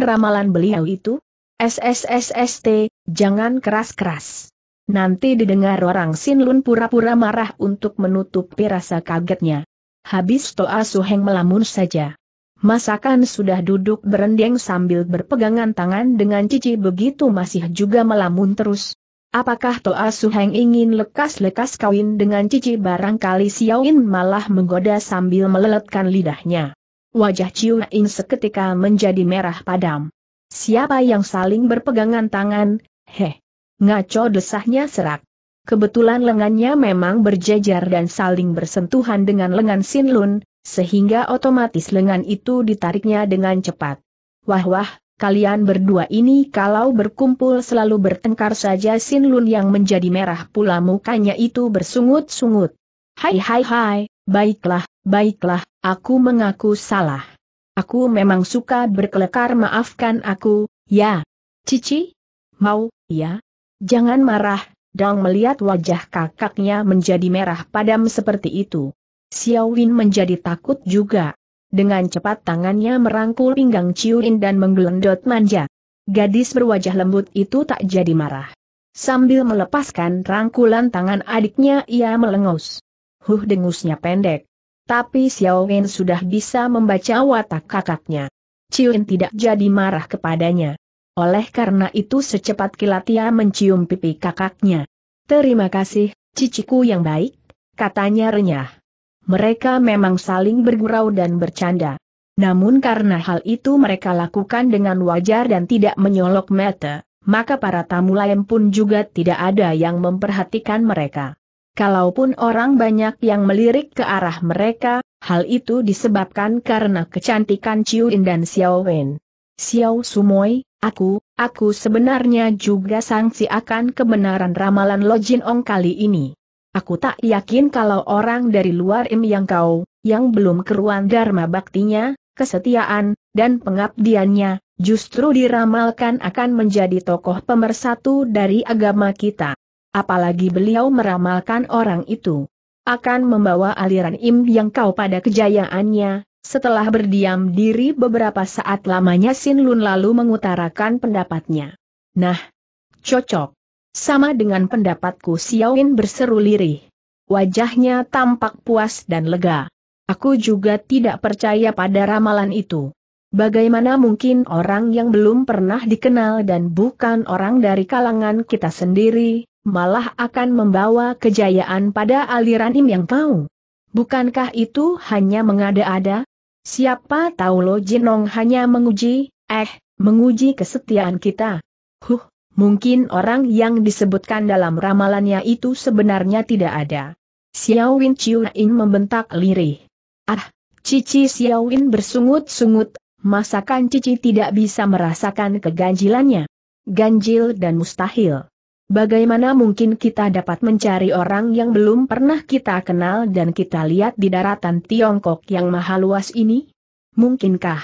Speaker 1: ramalan beliau itu? Ssst, jangan keras-keras. Nanti didengar orang Sinlun pura-pura marah untuk menutupi rasa kagetnya. Habis Toa Suheng melamun saja. Masakan sudah duduk berendeng sambil berpegangan tangan dengan Cici begitu masih juga melamun terus. Apakah Toa Suheng ingin lekas-lekas kawin dengan Cici barangkali Xiaoin malah menggoda sambil meleletkan lidahnya. Wajah Ciu In seketika menjadi merah padam. Siapa yang saling berpegangan tangan, heh. Ngaco desahnya serak. Kebetulan lengannya memang berjejer dan saling bersentuhan dengan lengan Sin Lun, sehingga otomatis lengan itu ditariknya dengan cepat. Wah-wah, kalian berdua ini kalau berkumpul selalu bertengkar saja Sin Lun yang menjadi merah pula mukanya itu bersungut-sungut. Hai hai hai, baiklah, baiklah, aku mengaku salah. Aku memang suka berkelekar maafkan aku, ya. Cici? Mau, ya? Jangan marah, Dong melihat wajah kakaknya menjadi merah padam seperti itu. Xiao Win menjadi takut juga. Dengan cepat tangannya merangkul pinggang Ciuin dan menggelendot manja. Gadis berwajah lembut itu tak jadi marah. Sambil melepaskan rangkulan tangan adiknya ia melengus. Huh dengusnya pendek. Tapi Xiao Wen sudah bisa membaca watak kakaknya. Ciuin tidak jadi marah kepadanya. Oleh karena itu secepat kilat ia mencium pipi kakaknya. Terima kasih, ciciku yang baik, katanya renyah mereka memang saling bergurau dan bercanda. Namun karena hal itu mereka lakukan dengan wajar dan tidak menyolok mata, maka para tamu lain pun juga tidak ada yang memperhatikan mereka. Kalaupun orang banyak yang melirik ke arah mereka, hal itu disebabkan karena kecantikan Ciu In dan Xiao Wen. Xiao Sumoi, aku, aku sebenarnya juga sangsi akan kebenaran ramalan Lo Jin Ong kali ini. Aku tak yakin kalau orang dari luar im yang kau, yang belum keruan dharma baktinya, kesetiaan, dan pengabdiannya, justru diramalkan akan menjadi tokoh pemersatu dari agama kita. Apalagi beliau meramalkan orang itu akan membawa aliran Im Yang Kau pada kejayaannya. Setelah berdiam diri beberapa saat lamanya Sin Lun lalu mengutarakan pendapatnya. Nah, cocok. Sama dengan pendapatku Xiaoin berseru lirih. Wajahnya tampak puas dan lega. Aku juga tidak percaya pada ramalan itu. Bagaimana mungkin orang yang belum pernah dikenal dan bukan orang dari kalangan kita sendiri, malah akan membawa kejayaan pada aliran Im yang kau? Bukankah itu hanya mengada-ada? Siapa tahu Lo Jinong hanya menguji, eh, menguji kesetiaan kita. Huh, Mungkin orang yang disebutkan dalam ramalannya itu sebenarnya tidak ada. Xiao Win membentak lirih. Ah, Cici Xiao Win bersungut-sungut, masakan Cici tidak bisa merasakan keganjilannya. Ganjil dan mustahil. Bagaimana mungkin kita dapat mencari orang yang belum pernah kita kenal dan kita lihat di daratan Tiongkok yang mahal luas ini? Mungkinkah?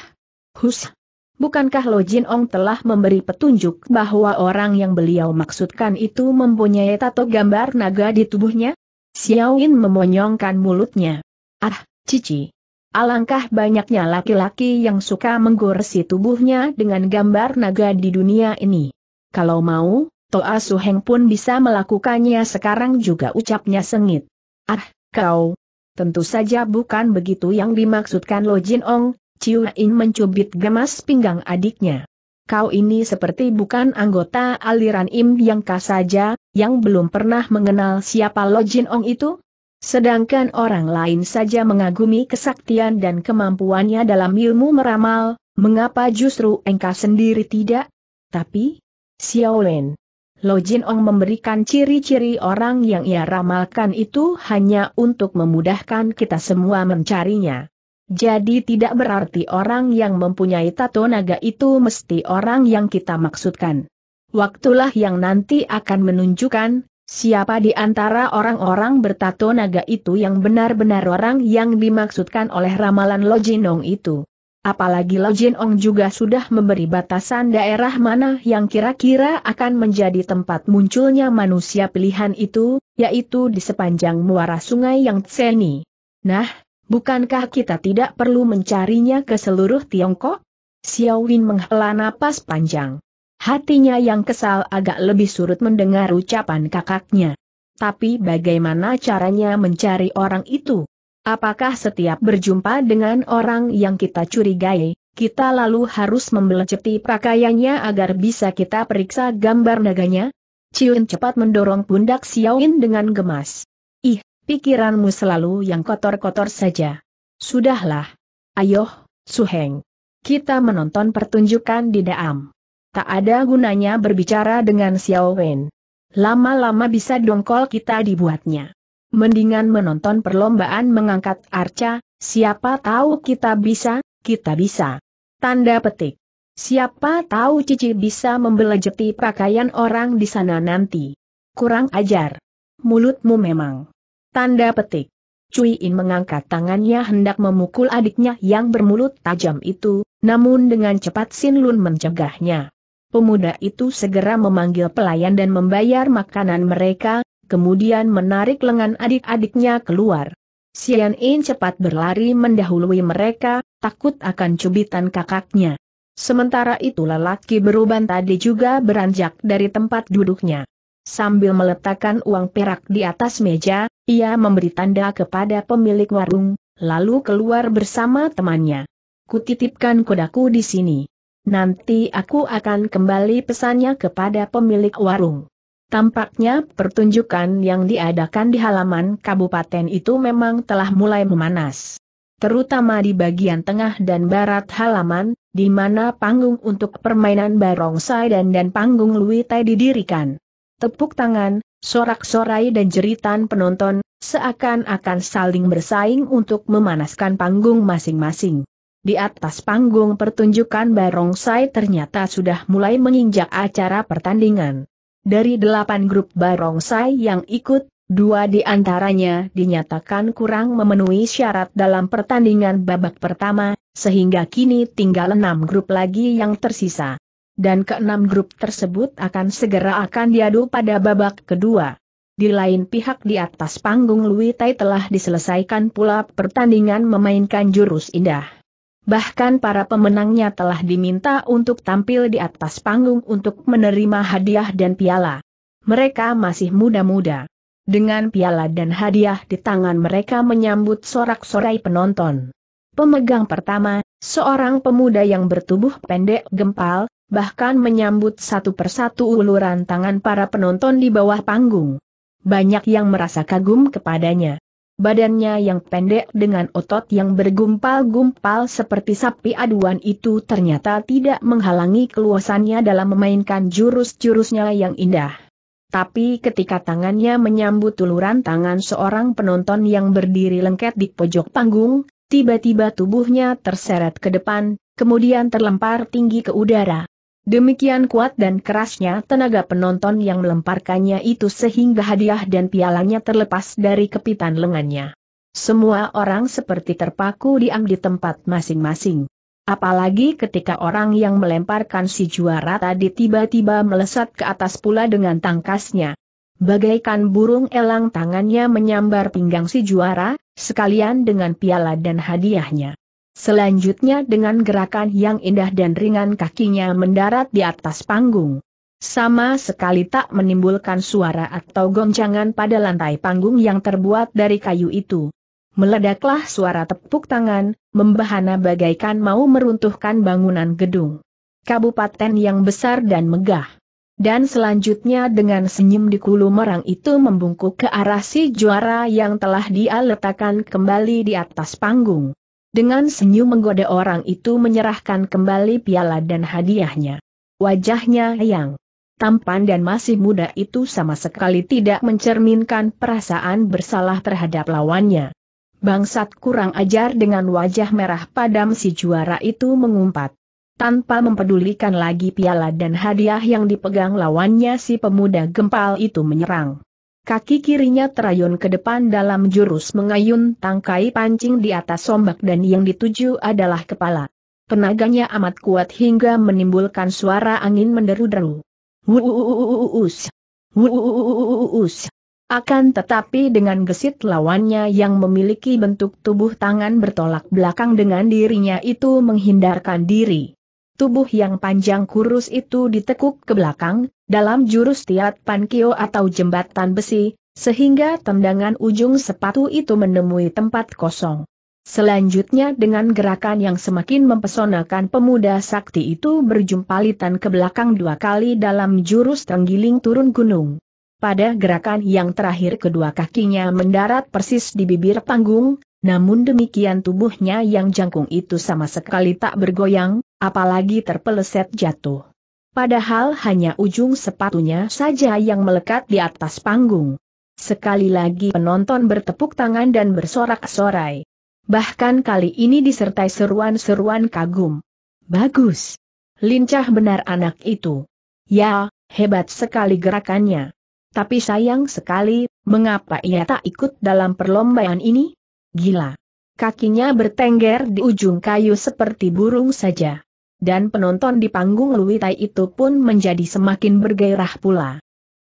Speaker 1: Hus, Bukankah Lo Jin Ong telah memberi petunjuk bahwa orang yang beliau maksudkan itu mempunyai tato gambar naga di tubuhnya? Xiao Yin memonyongkan mulutnya. Ah, Cici. Alangkah banyaknya laki-laki yang suka menggoresi tubuhnya dengan gambar naga di dunia ini. Kalau mau, Toa Su Heng pun bisa melakukannya sekarang juga ucapnya sengit. Ah, kau. Tentu saja bukan begitu yang dimaksudkan Lo Jin Ong, Ciuin mencubit gemas pinggang adiknya. Kau ini seperti bukan anggota aliran Im yang kasaja, yang belum pernah mengenal siapa Lo Jin Ong itu? Sedangkan orang lain saja mengagumi kesaktian dan kemampuannya dalam ilmu meramal, mengapa justru engkau sendiri tidak? Tapi, Xiao Wen, Lo Jin Ong memberikan ciri-ciri orang yang ia ramalkan itu hanya untuk memudahkan kita semua mencarinya. Jadi tidak berarti orang yang mempunyai tato naga itu mesti orang yang kita maksudkan. Waktulah yang nanti akan menunjukkan, siapa di antara orang-orang bertato naga itu yang benar-benar orang yang dimaksudkan oleh ramalan Lojinong itu. Apalagi Lojinong juga sudah memberi batasan daerah mana yang kira-kira akan menjadi tempat munculnya manusia pilihan itu, yaitu di sepanjang muara sungai yang Tseni. Nah, Bukankah kita tidak perlu mencarinya ke seluruh Tiongkok? Xiao Win menghela napas panjang. Hatinya yang kesal agak lebih surut mendengar ucapan kakaknya. Tapi bagaimana caranya mencari orang itu? Apakah setiap berjumpa dengan orang yang kita curigai, kita lalu harus membeleceti pakaiannya agar bisa kita periksa gambar naganya? Ciun cepat mendorong pundak Xiao Win dengan gemas. Ih, Pikiranmu selalu yang kotor-kotor saja. Sudahlah. ayoh, Suheng. Kita menonton pertunjukan di Daam. Tak ada gunanya berbicara dengan Xiao Wen. Lama-lama bisa dongkol kita dibuatnya. Mendingan menonton perlombaan mengangkat arca, siapa tahu kita bisa, kita bisa. Tanda petik. Siapa tahu Cici bisa membelejeti pakaian orang di sana nanti. Kurang ajar. Mulutmu memang. Tanda petik. Cui In mengangkat tangannya hendak memukul adiknya yang bermulut tajam itu, namun dengan cepat Sin Lun mencegahnya. Pemuda itu segera memanggil pelayan dan membayar makanan mereka, kemudian menarik lengan adik-adiknya keluar. Sian In cepat berlari mendahului mereka, takut akan cubitan kakaknya. Sementara itu lelaki beruban tadi juga beranjak dari tempat duduknya. Sambil meletakkan uang perak di atas meja, ia memberi tanda kepada pemilik warung, lalu keluar bersama temannya. Kutitipkan kudaku di sini. Nanti aku akan kembali pesannya kepada pemilik warung. Tampaknya pertunjukan yang diadakan di halaman kabupaten itu memang telah mulai memanas. Terutama di bagian tengah dan barat halaman, di mana panggung untuk permainan barongsai dan dan panggung luitai didirikan. Tepuk tangan, Sorak-sorai dan jeritan penonton, seakan-akan saling bersaing untuk memanaskan panggung masing-masing. Di atas panggung pertunjukan barongsai ternyata sudah mulai menginjak acara pertandingan. Dari delapan grup barongsai yang ikut, dua di antaranya dinyatakan kurang memenuhi syarat dalam pertandingan babak pertama, sehingga kini tinggal enam grup lagi yang tersisa dan keenam grup tersebut akan segera akan diadu pada babak kedua. Di lain pihak di atas panggung Lui Tai telah diselesaikan pula pertandingan memainkan jurus indah. Bahkan para pemenangnya telah diminta untuk tampil di atas panggung untuk menerima hadiah dan piala. Mereka masih muda-muda. Dengan piala dan hadiah di tangan mereka menyambut sorak-sorai penonton. Pemegang pertama, seorang pemuda yang bertubuh pendek gempal, bahkan menyambut satu persatu uluran tangan para penonton di bawah panggung. Banyak yang merasa kagum kepadanya. Badannya yang pendek dengan otot yang bergumpal-gumpal seperti sapi aduan itu ternyata tidak menghalangi keluasannya dalam memainkan jurus-jurusnya yang indah. Tapi ketika tangannya menyambut uluran tangan seorang penonton yang berdiri lengket di pojok panggung, tiba-tiba tubuhnya terseret ke depan, kemudian terlempar tinggi ke udara. Demikian kuat dan kerasnya tenaga penonton yang melemparkannya itu sehingga hadiah dan pialanya terlepas dari kepitan lengannya. Semua orang seperti terpaku diam di tempat masing-masing. Apalagi ketika orang yang melemparkan si juara tadi tiba-tiba melesat ke atas pula dengan tangkasnya. Bagaikan burung elang tangannya menyambar pinggang si juara, sekalian dengan piala dan hadiahnya. Selanjutnya dengan gerakan yang indah dan ringan kakinya mendarat di atas panggung. Sama sekali tak menimbulkan suara atau goncangan pada lantai panggung yang terbuat dari kayu itu. Meledaklah suara tepuk tangan, membahana bagaikan mau meruntuhkan bangunan gedung. Kabupaten yang besar dan megah. Dan selanjutnya dengan senyum di kulu merang itu membungkuk ke arah si juara yang telah dia letakkan kembali di atas panggung. Dengan senyum menggoda orang itu menyerahkan kembali piala dan hadiahnya. Wajahnya yang tampan dan masih muda itu sama sekali tidak mencerminkan perasaan bersalah terhadap lawannya. Bangsat kurang ajar dengan wajah merah padam si juara itu mengumpat. Tanpa mempedulikan lagi piala dan hadiah yang dipegang lawannya si pemuda gempal itu menyerang. Kaki kirinya terayun ke depan dalam jurus mengayun tangkai pancing di atas sombak dan yang dituju adalah kepala. Tenaganya amat kuat hingga menimbulkan suara angin menderu-deru. Wuuuus. Wuuuus. Akan tetapi dengan gesit lawannya yang memiliki bentuk tubuh tangan bertolak belakang dengan dirinya itu menghindarkan diri tubuh yang panjang kurus itu ditekuk ke belakang, dalam jurus tiat pankio atau jembatan besi, sehingga tendangan ujung sepatu itu menemui tempat kosong. Selanjutnya dengan gerakan yang semakin mempesonakan pemuda sakti itu berjumpalitan ke belakang dua kali dalam jurus tenggiling turun gunung. Pada gerakan yang terakhir kedua kakinya mendarat persis di bibir panggung, namun demikian tubuhnya yang jangkung itu sama sekali tak bergoyang, apalagi terpeleset jatuh. Padahal hanya ujung sepatunya saja yang melekat di atas panggung. Sekali lagi penonton bertepuk tangan dan bersorak-sorai. Bahkan kali ini disertai seruan-seruan kagum. Bagus. Lincah benar anak itu. Ya, hebat sekali gerakannya. Tapi sayang sekali, mengapa ia tak ikut dalam perlombaan ini? Gila. Kakinya bertengger di ujung kayu seperti burung saja dan penonton di panggung Luitai itu pun menjadi semakin bergairah pula.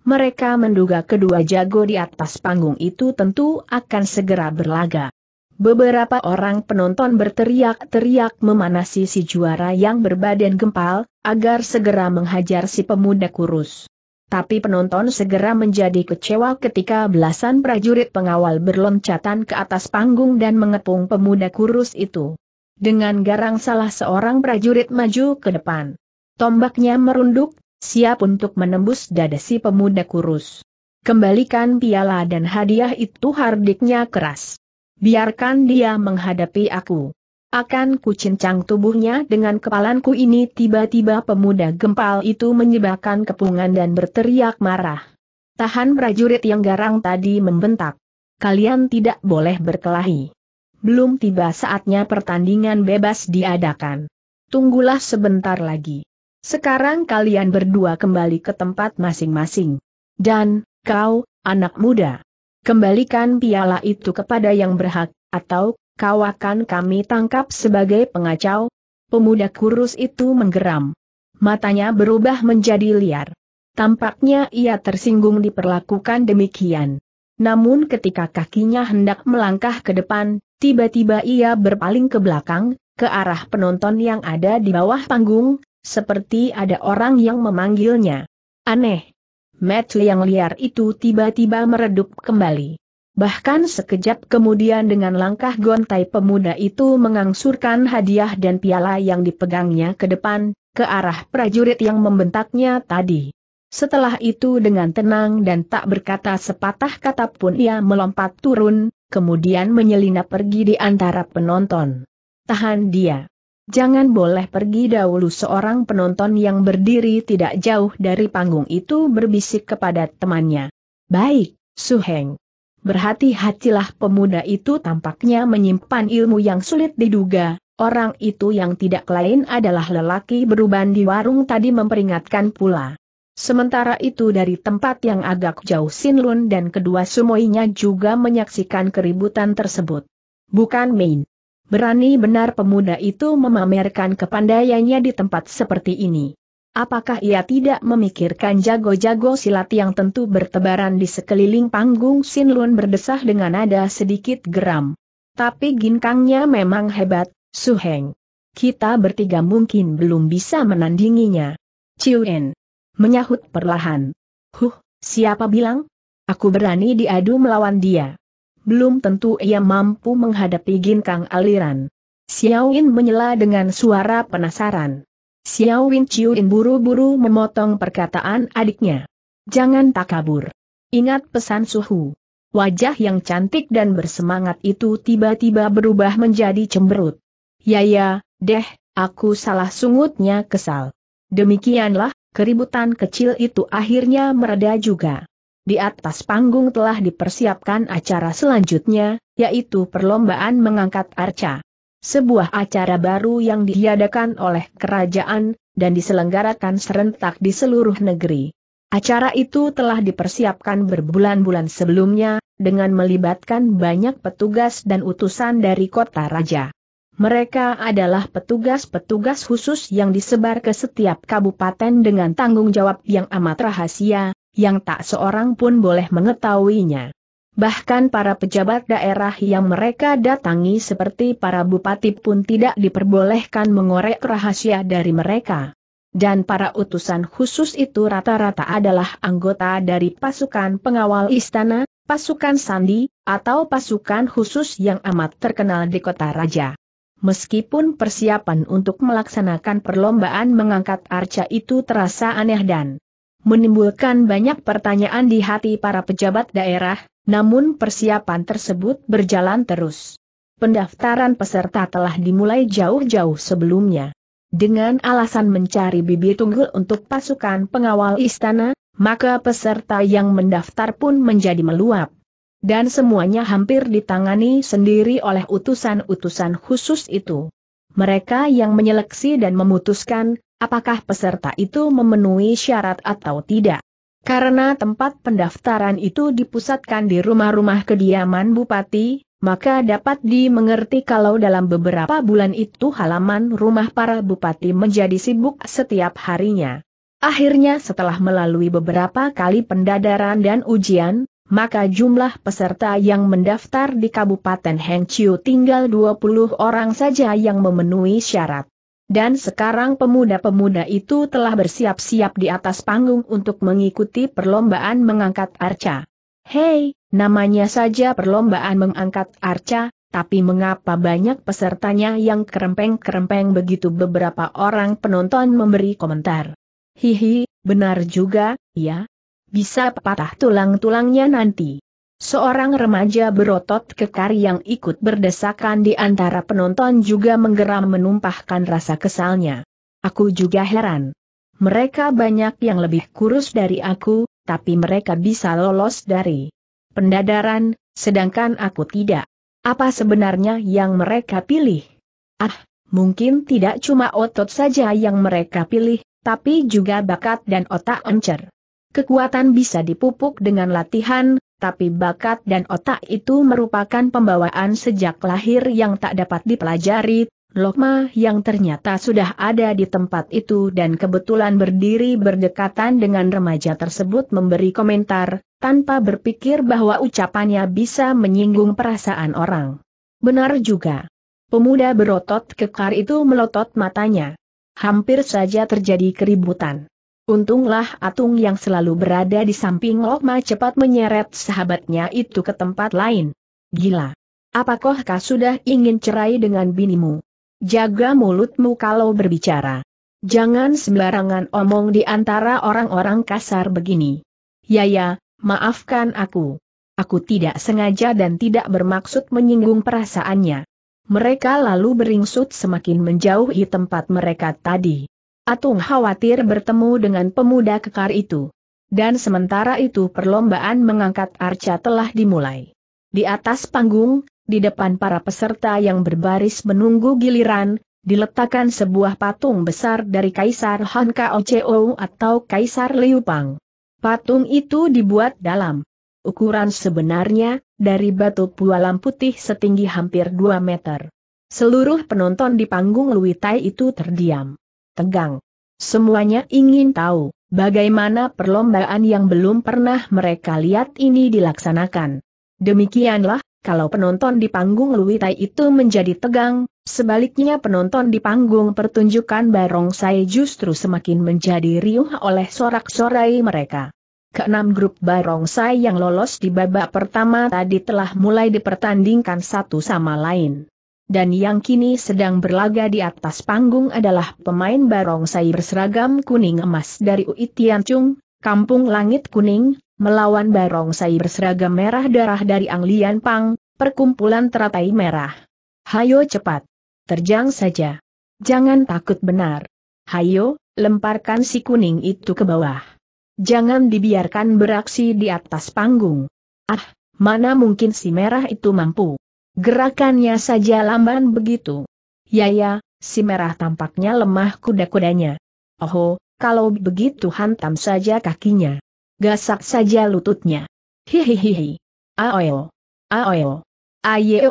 Speaker 1: Mereka menduga kedua jago di atas panggung itu tentu akan segera berlaga. Beberapa orang penonton berteriak-teriak memanasi si juara yang berbadan gempal, agar segera menghajar si pemuda kurus. Tapi penonton segera menjadi kecewa ketika belasan prajurit pengawal berloncatan ke atas panggung dan mengepung pemuda kurus itu. Dengan garang salah seorang prajurit maju ke depan. Tombaknya merunduk, siap untuk menembus dada si pemuda kurus. Kembalikan piala dan hadiah itu hardiknya keras. Biarkan dia menghadapi aku. Akan kucincang tubuhnya dengan kepalanku ini tiba-tiba pemuda gempal itu menyebabkan kepungan dan berteriak marah. Tahan prajurit yang garang tadi membentak. Kalian tidak boleh berkelahi belum tiba saatnya pertandingan bebas diadakan. Tunggulah sebentar lagi. Sekarang kalian berdua kembali ke tempat masing-masing. Dan, kau, anak muda, kembalikan piala itu kepada yang berhak, atau, kau akan kami tangkap sebagai pengacau. Pemuda kurus itu menggeram. Matanya berubah menjadi liar. Tampaknya ia tersinggung diperlakukan demikian. Namun ketika kakinya hendak melangkah ke depan, tiba-tiba ia berpaling ke belakang, ke arah penonton yang ada di bawah panggung, seperti ada orang yang memanggilnya. Aneh. Matli yang liar itu tiba-tiba meredup kembali. Bahkan sekejap kemudian dengan langkah gontai pemuda itu mengangsurkan hadiah dan piala yang dipegangnya ke depan, ke arah prajurit yang membentaknya tadi. Setelah itu dengan tenang dan tak berkata sepatah kata pun ia melompat turun, kemudian menyelinap pergi di antara penonton. Tahan dia. Jangan boleh pergi dahulu seorang penonton yang berdiri tidak jauh dari panggung itu berbisik kepada temannya. Baik, Su Heng. Berhati-hatilah pemuda itu tampaknya menyimpan ilmu yang sulit diduga, orang itu yang tidak lain adalah lelaki beruban di warung tadi memperingatkan pula. Sementara itu dari tempat yang agak jauh Sin Lun dan kedua sumoinya juga menyaksikan keributan tersebut. Bukan main. Berani benar pemuda itu memamerkan kepandaiannya di tempat seperti ini. Apakah ia tidak memikirkan jago-jago silat yang tentu bertebaran di sekeliling panggung Sin Lun berdesah dengan nada sedikit geram. Tapi ginkangnya memang hebat, Suheng. Kita bertiga mungkin belum bisa menandinginya. En menyahut perlahan. Huh, siapa bilang? Aku berani diadu melawan dia. Belum tentu ia mampu menghadapi ginkang aliran. Yin menyela dengan suara penasaran. Xiaoin Ciuin buru-buru memotong perkataan adiknya. Jangan takabur. Ingat pesan suhu. Wajah yang cantik dan bersemangat itu tiba-tiba berubah menjadi cemberut. Ya ya, deh, aku salah sungutnya kesal. Demikianlah, keributan kecil itu akhirnya mereda juga. Di atas panggung telah dipersiapkan acara selanjutnya, yaitu perlombaan mengangkat arca. Sebuah acara baru yang diadakan oleh kerajaan, dan diselenggarakan serentak di seluruh negeri. Acara itu telah dipersiapkan berbulan-bulan sebelumnya, dengan melibatkan banyak petugas dan utusan dari kota raja. Mereka adalah petugas-petugas khusus yang disebar ke setiap kabupaten dengan tanggung jawab yang amat rahasia, yang tak seorang pun boleh mengetahuinya. Bahkan para pejabat daerah yang mereka datangi seperti para bupati pun tidak diperbolehkan mengorek rahasia dari mereka. Dan para utusan khusus itu rata-rata adalah anggota dari pasukan pengawal istana, pasukan sandi, atau pasukan khusus yang amat terkenal di kota raja meskipun persiapan untuk melaksanakan perlombaan mengangkat arca itu terasa aneh dan menimbulkan banyak pertanyaan di hati para pejabat daerah, namun persiapan tersebut berjalan terus. Pendaftaran peserta telah dimulai jauh-jauh sebelumnya. Dengan alasan mencari bibir tunggul untuk pasukan pengawal istana, maka peserta yang mendaftar pun menjadi meluap. Dan semuanya hampir ditangani sendiri oleh utusan-utusan khusus itu. Mereka yang menyeleksi dan memutuskan, apakah peserta itu memenuhi syarat atau tidak. Karena tempat pendaftaran itu dipusatkan di rumah-rumah kediaman Bupati, maka dapat dimengerti kalau dalam beberapa bulan itu halaman rumah para bupati menjadi sibuk setiap harinya. Akhirnya setelah melalui beberapa kali pendadaran dan ujian, maka jumlah peserta yang mendaftar di Kabupaten Hengqiu tinggal 20 orang saja yang memenuhi syarat. Dan sekarang pemuda-pemuda itu telah bersiap-siap di atas panggung untuk mengikuti perlombaan mengangkat arca. Hei, namanya saja perlombaan mengangkat arca, tapi mengapa banyak pesertanya yang kerempeng-kerempeng begitu beberapa orang penonton memberi komentar. Hihi, benar juga, ya, bisa patah tulang-tulangnya nanti. Seorang remaja berotot kekar yang ikut berdesakan di antara penonton juga menggeram menumpahkan rasa kesalnya. Aku juga heran. Mereka banyak yang lebih kurus dari aku, tapi mereka bisa lolos dari pendadaran, sedangkan aku tidak. Apa sebenarnya yang mereka pilih? Ah, mungkin tidak cuma otot saja yang mereka pilih, tapi juga bakat dan otak encer. Kekuatan bisa dipupuk dengan latihan, tapi bakat dan otak itu merupakan pembawaan sejak lahir yang tak dapat dipelajari. Lokma yang ternyata sudah ada di tempat itu dan kebetulan berdiri berdekatan dengan remaja tersebut memberi komentar, tanpa berpikir bahwa ucapannya bisa menyinggung perasaan orang. Benar juga. Pemuda berotot kekar itu melotot matanya. Hampir saja terjadi keributan. Untunglah Atung yang selalu berada di samping Lokma cepat menyeret sahabatnya itu ke tempat lain. Gila! Apakah kau sudah ingin cerai dengan binimu? Jaga mulutmu kalau berbicara. Jangan sembarangan omong di antara orang-orang kasar begini. Yaya, ya, maafkan aku. Aku tidak sengaja dan tidak bermaksud menyinggung perasaannya. Mereka lalu beringsut semakin menjauhi tempat mereka tadi. Atung khawatir bertemu dengan pemuda kekar itu. Dan sementara itu perlombaan mengangkat arca telah dimulai. Di atas panggung, di depan para peserta yang berbaris menunggu giliran, diletakkan sebuah patung besar dari Kaisar Han Kao atau Kaisar Liu Pang. Patung itu dibuat dalam ukuran sebenarnya, dari batu pualam putih setinggi hampir 2 meter. Seluruh penonton di panggung Luitai itu terdiam tegang. Semuanya ingin tahu, bagaimana perlombaan yang belum pernah mereka lihat ini dilaksanakan. Demikianlah, kalau penonton di panggung Luitai itu menjadi tegang, sebaliknya penonton di panggung pertunjukan barongsai justru semakin menjadi riuh oleh sorak-sorai mereka. Keenam grup barongsai yang lolos di babak pertama tadi telah mulai dipertandingkan satu sama lain dan yang kini sedang berlaga di atas panggung adalah pemain barongsai berseragam kuning emas dari Ui Tianchung, Kampung Langit Kuning, melawan barongsai berseragam merah darah dari Anglian Pang, perkumpulan teratai merah. Hayo cepat. Terjang saja. Jangan takut benar. Hayo, lemparkan si kuning itu ke bawah. Jangan dibiarkan beraksi di atas panggung. Ah, mana mungkin si merah itu mampu. Gerakannya saja lamban begitu. Ya ya, si merah tampaknya lemah kuda-kudanya. Oho, kalau begitu hantam saja kakinya. Gasak saja lututnya. Hihihihi. Aoyo. Aoyo. Ayo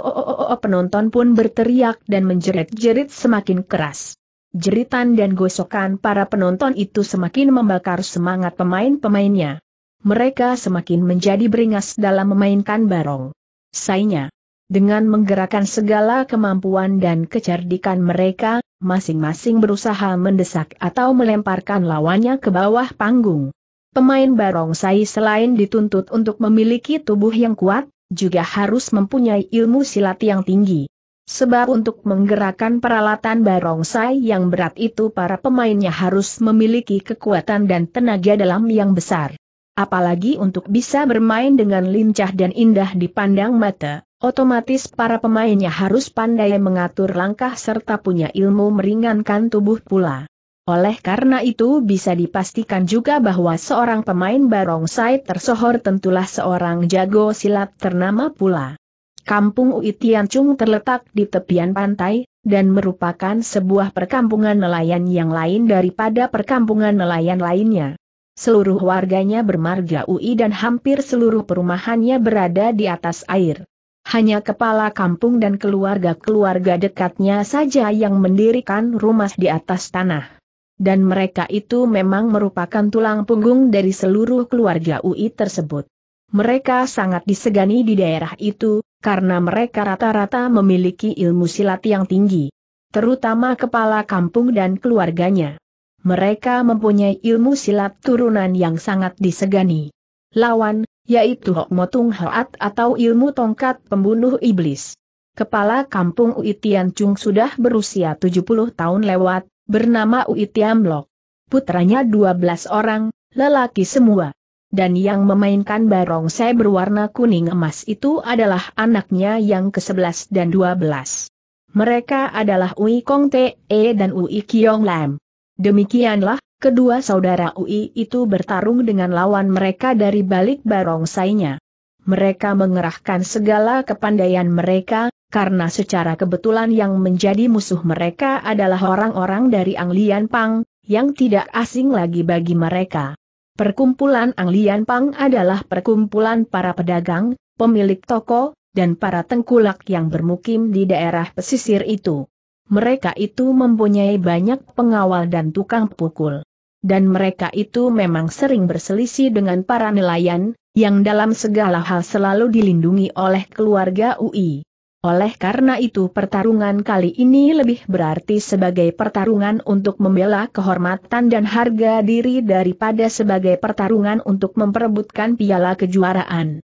Speaker 1: penonton pun berteriak dan menjerit-jerit semakin keras. Jeritan dan gosokan para penonton itu semakin membakar semangat pemain-pemainnya. Mereka semakin menjadi beringas dalam memainkan barong. Sainya. Dengan menggerakkan segala kemampuan dan kecerdikan mereka, masing-masing berusaha mendesak atau melemparkan lawannya ke bawah panggung. Pemain barongsai selain dituntut untuk memiliki tubuh yang kuat, juga harus mempunyai ilmu silat yang tinggi. Sebab untuk menggerakkan peralatan barongsai yang berat itu para pemainnya harus memiliki kekuatan dan tenaga dalam yang besar. Apalagi untuk bisa bermain dengan lincah dan indah dipandang mata. Otomatis para pemainnya harus pandai mengatur langkah serta punya ilmu meringankan tubuh pula. Oleh karena itu bisa dipastikan juga bahwa seorang pemain barongsai tersohor tentulah seorang jago silat ternama pula. Kampung Uitiancung terletak di tepian pantai, dan merupakan sebuah perkampungan nelayan yang lain daripada perkampungan nelayan lainnya. Seluruh warganya bermarga UI dan hampir seluruh perumahannya berada di atas air hanya kepala kampung dan keluarga-keluarga dekatnya saja yang mendirikan rumah di atas tanah. Dan mereka itu memang merupakan tulang punggung dari seluruh keluarga UI tersebut. Mereka sangat disegani di daerah itu, karena mereka rata-rata memiliki ilmu silat yang tinggi. Terutama kepala kampung dan keluarganya. Mereka mempunyai ilmu silat turunan yang sangat disegani. Lawan, yaitu Hok Motung Hoat atau ilmu tongkat pembunuh iblis. Kepala kampung Ui Chung sudah berusia 70 tahun lewat, bernama Ui Lok. Blok. Putranya 12 orang, lelaki semua. Dan yang memainkan barong saya berwarna kuning emas itu adalah anaknya yang ke-11 dan 12. Mereka adalah Ui Kong Te e dan Ui Kiong Lam. Demikianlah, Kedua saudara UI itu bertarung dengan lawan mereka dari balik barongsainya. Mereka mengerahkan segala kepandaian mereka, karena secara kebetulan yang menjadi musuh mereka adalah orang-orang dari Anglian Pang, yang tidak asing lagi bagi mereka. Perkumpulan Anglian Pang adalah perkumpulan para pedagang, pemilik toko, dan para tengkulak yang bermukim di daerah pesisir itu mereka itu mempunyai banyak pengawal dan tukang pukul dan mereka itu memang sering berselisih dengan para nelayan, yang dalam segala hal selalu dilindungi oleh keluarga UI. Oleh karena itu pertarungan kali ini lebih berarti sebagai pertarungan untuk membela kehormatan dan harga diri daripada sebagai pertarungan untuk memperebutkan piala kejuaraan.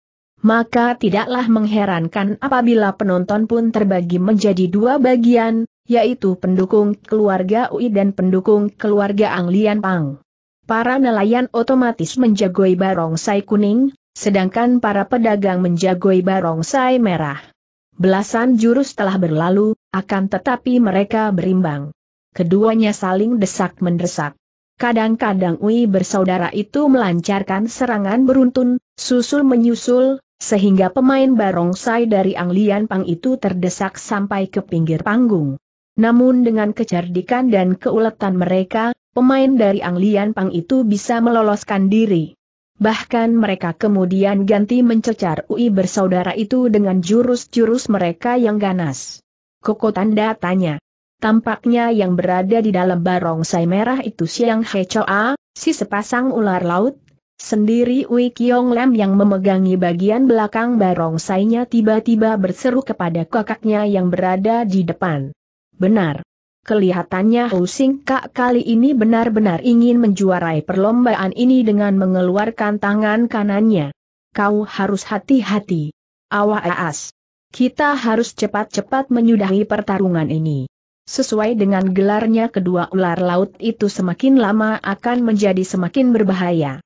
Speaker 1: Maka tidaklah mengherankan apabila penonton pun terbagi menjadi dua bagian, yaitu pendukung keluarga Ui dan pendukung keluarga Ang Lian Pang. Para nelayan otomatis menjagoi barongsai kuning, sedangkan para pedagang menjagoi barongsai merah. Belasan jurus telah berlalu, akan tetapi mereka berimbang. Keduanya saling desak mendesak. Kadang-kadang Ui bersaudara itu melancarkan serangan beruntun, susul menyusul, sehingga pemain barongsai dari Anglian Pang itu terdesak sampai ke pinggir panggung. Namun dengan kecerdikan dan keuletan mereka, pemain dari Anglian Pang itu bisa meloloskan diri. Bahkan mereka kemudian ganti mencecar UI bersaudara itu dengan jurus-jurus mereka yang ganas. Koko tanda tanya. Tampaknya yang berada di dalam barongsai merah itu siang A, si sepasang ular laut, Sendiri Wei Kiong Lam yang memegangi bagian belakang barongsainya tiba-tiba berseru kepada kakaknya yang berada di depan. Benar. Kelihatannya Hu Kak kali ini benar-benar ingin menjuarai perlombaan ini dengan mengeluarkan tangan kanannya. Kau harus hati-hati. Awas aas. Kita harus cepat-cepat menyudahi pertarungan ini. Sesuai dengan gelarnya kedua ular laut itu semakin lama akan menjadi semakin berbahaya.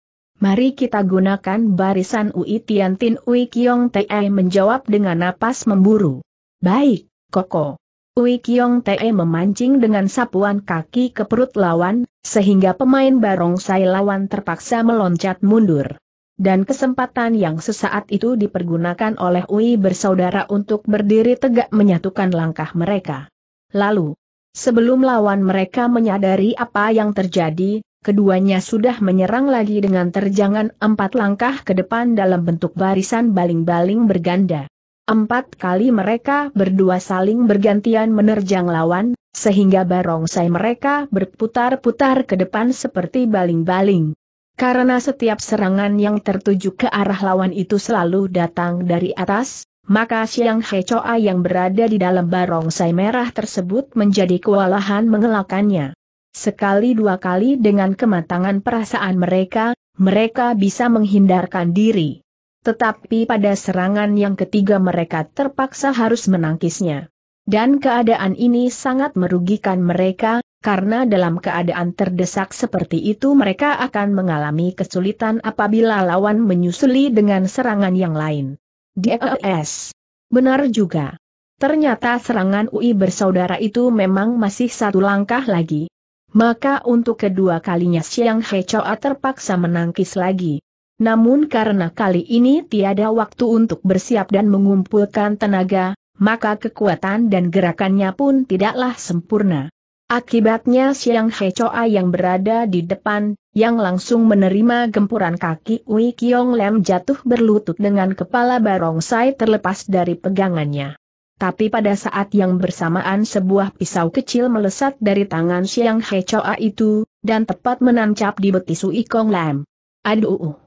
Speaker 1: Mari kita gunakan barisan Ui Tiantin Ui Kiong Tei menjawab dengan napas memburu. Baik, Koko. Ui Kiong Te memancing dengan sapuan kaki ke perut lawan, sehingga pemain barongsai lawan terpaksa meloncat mundur. Dan kesempatan yang sesaat itu dipergunakan oleh Ui bersaudara untuk berdiri tegak menyatukan langkah mereka. Lalu, sebelum lawan mereka menyadari apa yang terjadi, keduanya sudah menyerang lagi dengan terjangan empat langkah ke depan dalam bentuk barisan baling-baling berganda. Empat kali mereka berdua saling bergantian menerjang lawan, sehingga barongsai mereka berputar-putar ke depan seperti baling-baling. Karena setiap serangan yang tertuju ke arah lawan itu selalu datang dari atas, maka Siang Hecoa yang berada di dalam barongsai merah tersebut menjadi kewalahan mengelakannya. Sekali dua kali dengan kematangan perasaan mereka, mereka bisa menghindarkan diri. Tetapi pada serangan yang ketiga mereka terpaksa harus menangkisnya. Dan keadaan ini sangat merugikan mereka, karena dalam keadaan terdesak seperti itu mereka akan mengalami kesulitan apabila lawan menyusuli dengan serangan yang lain. DES. Benar juga. Ternyata serangan UI bersaudara itu memang masih satu langkah lagi. Maka untuk kedua kalinya Siang Hechoa terpaksa menangkis lagi. Namun karena kali ini tiada waktu untuk bersiap dan mengumpulkan tenaga, maka kekuatan dan gerakannya pun tidaklah sempurna. Akibatnya Siang Choa yang berada di depan, yang langsung menerima gempuran kaki Wei Kiong Lem jatuh berlutut dengan kepala barongsai terlepas dari pegangannya. Tapi pada saat yang bersamaan sebuah pisau kecil melesat dari tangan Siang Choa itu, dan tepat menancap di betis Wei Kiong Lem. Aduh!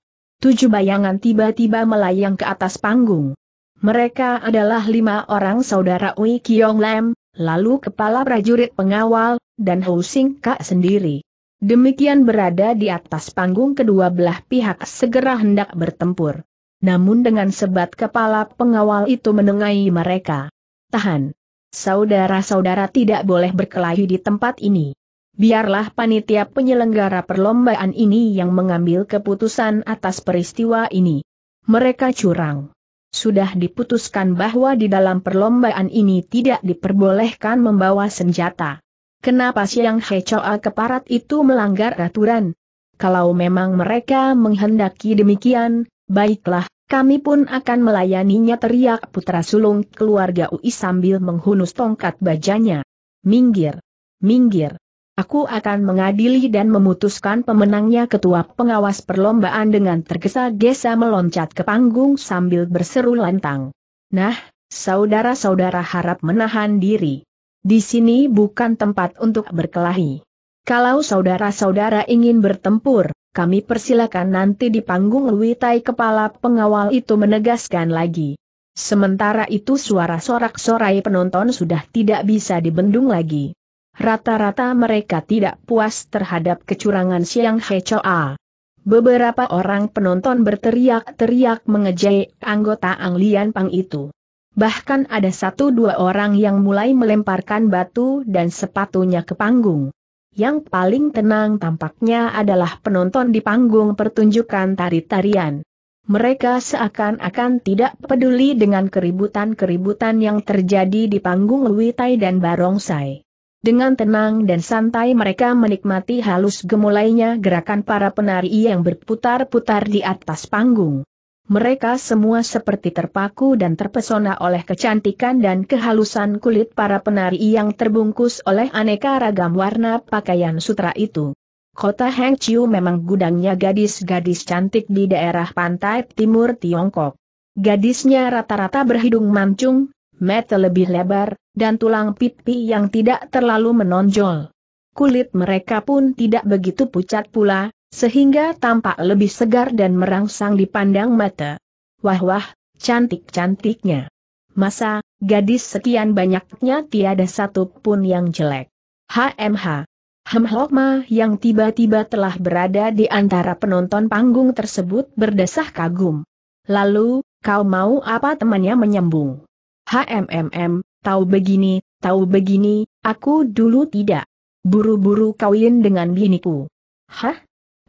Speaker 1: Tujuh bayangan tiba-tiba melayang ke atas panggung. Mereka adalah lima orang saudara Ui Kiong Lam, lalu kepala prajurit pengawal, dan Hou Sing kak sendiri. Demikian berada di atas panggung kedua belah pihak segera hendak bertempur. Namun dengan sebat kepala pengawal itu menengahi mereka. Tahan. Saudara-saudara tidak boleh berkelahi di tempat ini biarlah panitia penyelenggara perlombaan ini yang mengambil keputusan atas peristiwa ini. Mereka curang. Sudah diputuskan bahwa di dalam perlombaan ini tidak diperbolehkan membawa senjata. Kenapa siang Hecoa keparat itu melanggar aturan? Kalau memang mereka menghendaki demikian, baiklah, kami pun akan melayaninya teriak putra sulung keluarga UI sambil menghunus tongkat bajanya. Minggir! Minggir! Aku akan mengadili dan memutuskan pemenangnya ketua pengawas perlombaan dengan tergesa-gesa meloncat ke panggung sambil berseru lantang. Nah, saudara-saudara harap menahan diri. Di sini bukan tempat untuk berkelahi. Kalau saudara-saudara ingin bertempur, kami persilakan nanti di panggung Luitai kepala pengawal itu menegaskan lagi. Sementara itu suara sorak-sorai penonton sudah tidak bisa dibendung lagi rata-rata mereka tidak puas terhadap kecurangan Siang Hecoa. Beberapa orang penonton berteriak-teriak mengejek anggota Anglian Pang itu. Bahkan ada satu dua orang yang mulai melemparkan batu dan sepatunya ke panggung. Yang paling tenang tampaknya adalah penonton di panggung pertunjukan tari-tarian. Mereka seakan-akan tidak peduli dengan keributan-keributan yang terjadi di panggung Tai dan Barongsai. Dengan tenang dan santai mereka menikmati halus gemulainya gerakan para penari yang berputar-putar di atas panggung. Mereka semua seperti terpaku dan terpesona oleh kecantikan dan kehalusan kulit para penari yang terbungkus oleh aneka ragam warna pakaian sutra itu. Kota Hangzhou memang gudangnya gadis-gadis cantik di daerah pantai timur Tiongkok. Gadisnya rata-rata berhidung mancung, mata lebih lebar, dan tulang pipi yang tidak terlalu menonjol. Kulit mereka pun tidak begitu pucat pula, sehingga tampak lebih segar dan merangsang dipandang mata. Wah-wah, cantik-cantiknya. Masa, gadis sekian banyaknya tiada satu pun yang jelek. HMH. Hemhokma yang tiba-tiba telah berada di antara penonton panggung tersebut berdesah kagum. Lalu, kau mau apa temannya menyambung? HMMM, tahu begini, tahu begini, aku dulu tidak. Buru-buru kawin dengan biniku. Hah?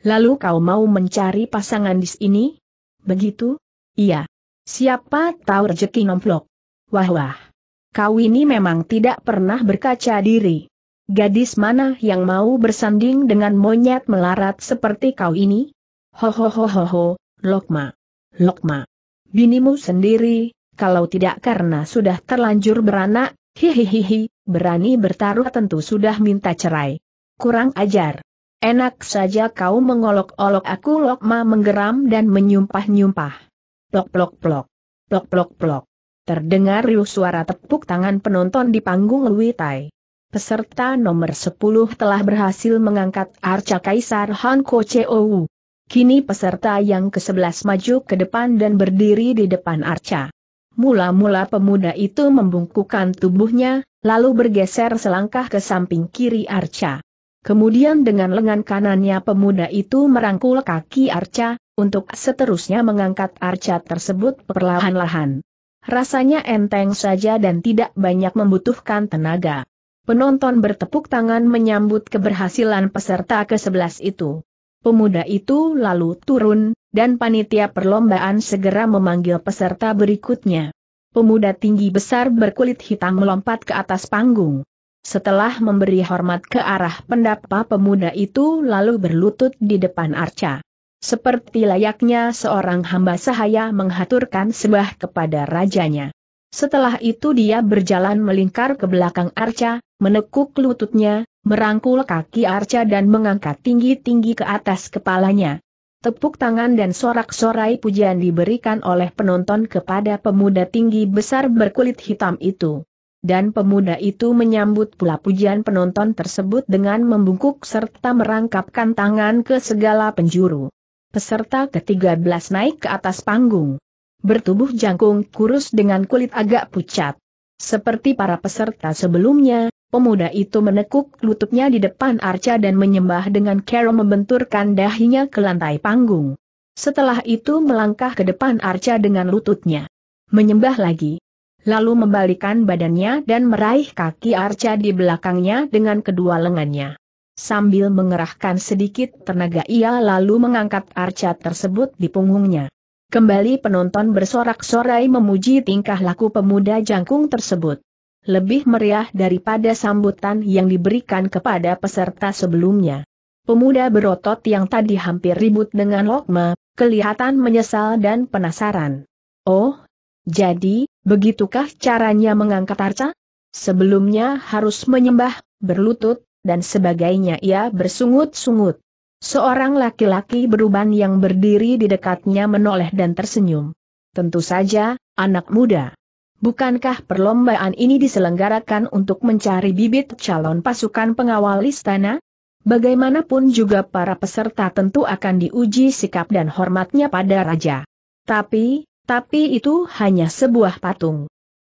Speaker 1: Lalu kau mau mencari pasangan di sini? Begitu? Iya. Siapa tahu rezeki nomplok. Wah-wah. Kau ini memang tidak pernah berkaca diri. Gadis mana yang mau bersanding dengan monyet melarat seperti kau ini? Ho ho ho ho ho, Lokma. Lokma. Binimu sendiri, kalau tidak karena sudah terlanjur beranak, hihihihi, berani bertaruh tentu sudah minta cerai. Kurang ajar. Enak saja kau mengolok-olok aku Lokma menggeram dan menyumpah-nyumpah. Plok-plok-plok. Plok-plok-plok. Terdengar riuh suara tepuk tangan penonton di panggung Luitai. Peserta nomor 10 telah berhasil mengangkat arca Kaisar Han Ko Kini peserta yang ke-11 maju ke depan dan berdiri di depan arca. Mula-mula pemuda itu membungkukkan tubuhnya, lalu bergeser selangkah ke samping kiri Arca. Kemudian dengan lengan kanannya pemuda itu merangkul kaki Arca, untuk seterusnya mengangkat Arca tersebut perlahan-lahan. Rasanya enteng saja dan tidak banyak membutuhkan tenaga. Penonton bertepuk tangan menyambut keberhasilan peserta ke-11 itu. Pemuda itu lalu turun, dan panitia perlombaan segera memanggil peserta berikutnya. Pemuda tinggi besar berkulit hitam melompat ke atas panggung. Setelah memberi hormat ke arah pendapa pemuda itu lalu berlutut di depan arca. Seperti layaknya seorang hamba sahaya menghaturkan sembah kepada rajanya. Setelah itu dia berjalan melingkar ke belakang arca, menekuk lututnya, merangkul kaki Arca dan mengangkat tinggi-tinggi ke atas kepalanya. Tepuk tangan dan sorak-sorai pujian diberikan oleh penonton kepada pemuda tinggi besar berkulit hitam itu. Dan pemuda itu menyambut pula pujian penonton tersebut dengan membungkuk serta merangkapkan tangan ke segala penjuru. Peserta ke-13 naik ke atas panggung. Bertubuh jangkung kurus dengan kulit agak pucat. Seperti para peserta sebelumnya, Pemuda itu menekuk lututnya di depan arca dan menyembah dengan cara membenturkan dahinya ke lantai panggung. Setelah itu melangkah ke depan arca dengan lututnya. Menyembah lagi. Lalu membalikan badannya dan meraih kaki arca di belakangnya dengan kedua lengannya. Sambil mengerahkan sedikit tenaga ia lalu mengangkat arca tersebut di punggungnya. Kembali penonton bersorak-sorai memuji tingkah laku pemuda jangkung tersebut lebih meriah daripada sambutan yang diberikan kepada peserta sebelumnya. Pemuda berotot yang tadi hampir ribut dengan Lokma, kelihatan menyesal dan penasaran. Oh, jadi, begitukah caranya mengangkat arca? Sebelumnya harus menyembah, berlutut, dan sebagainya ia bersungut-sungut. Seorang laki-laki beruban yang berdiri di dekatnya menoleh dan tersenyum. Tentu saja, anak muda. Bukankah perlombaan ini diselenggarakan untuk mencari bibit calon pasukan pengawal istana? Bagaimanapun juga para peserta tentu akan diuji sikap dan hormatnya pada raja. Tapi, tapi itu hanya sebuah patung.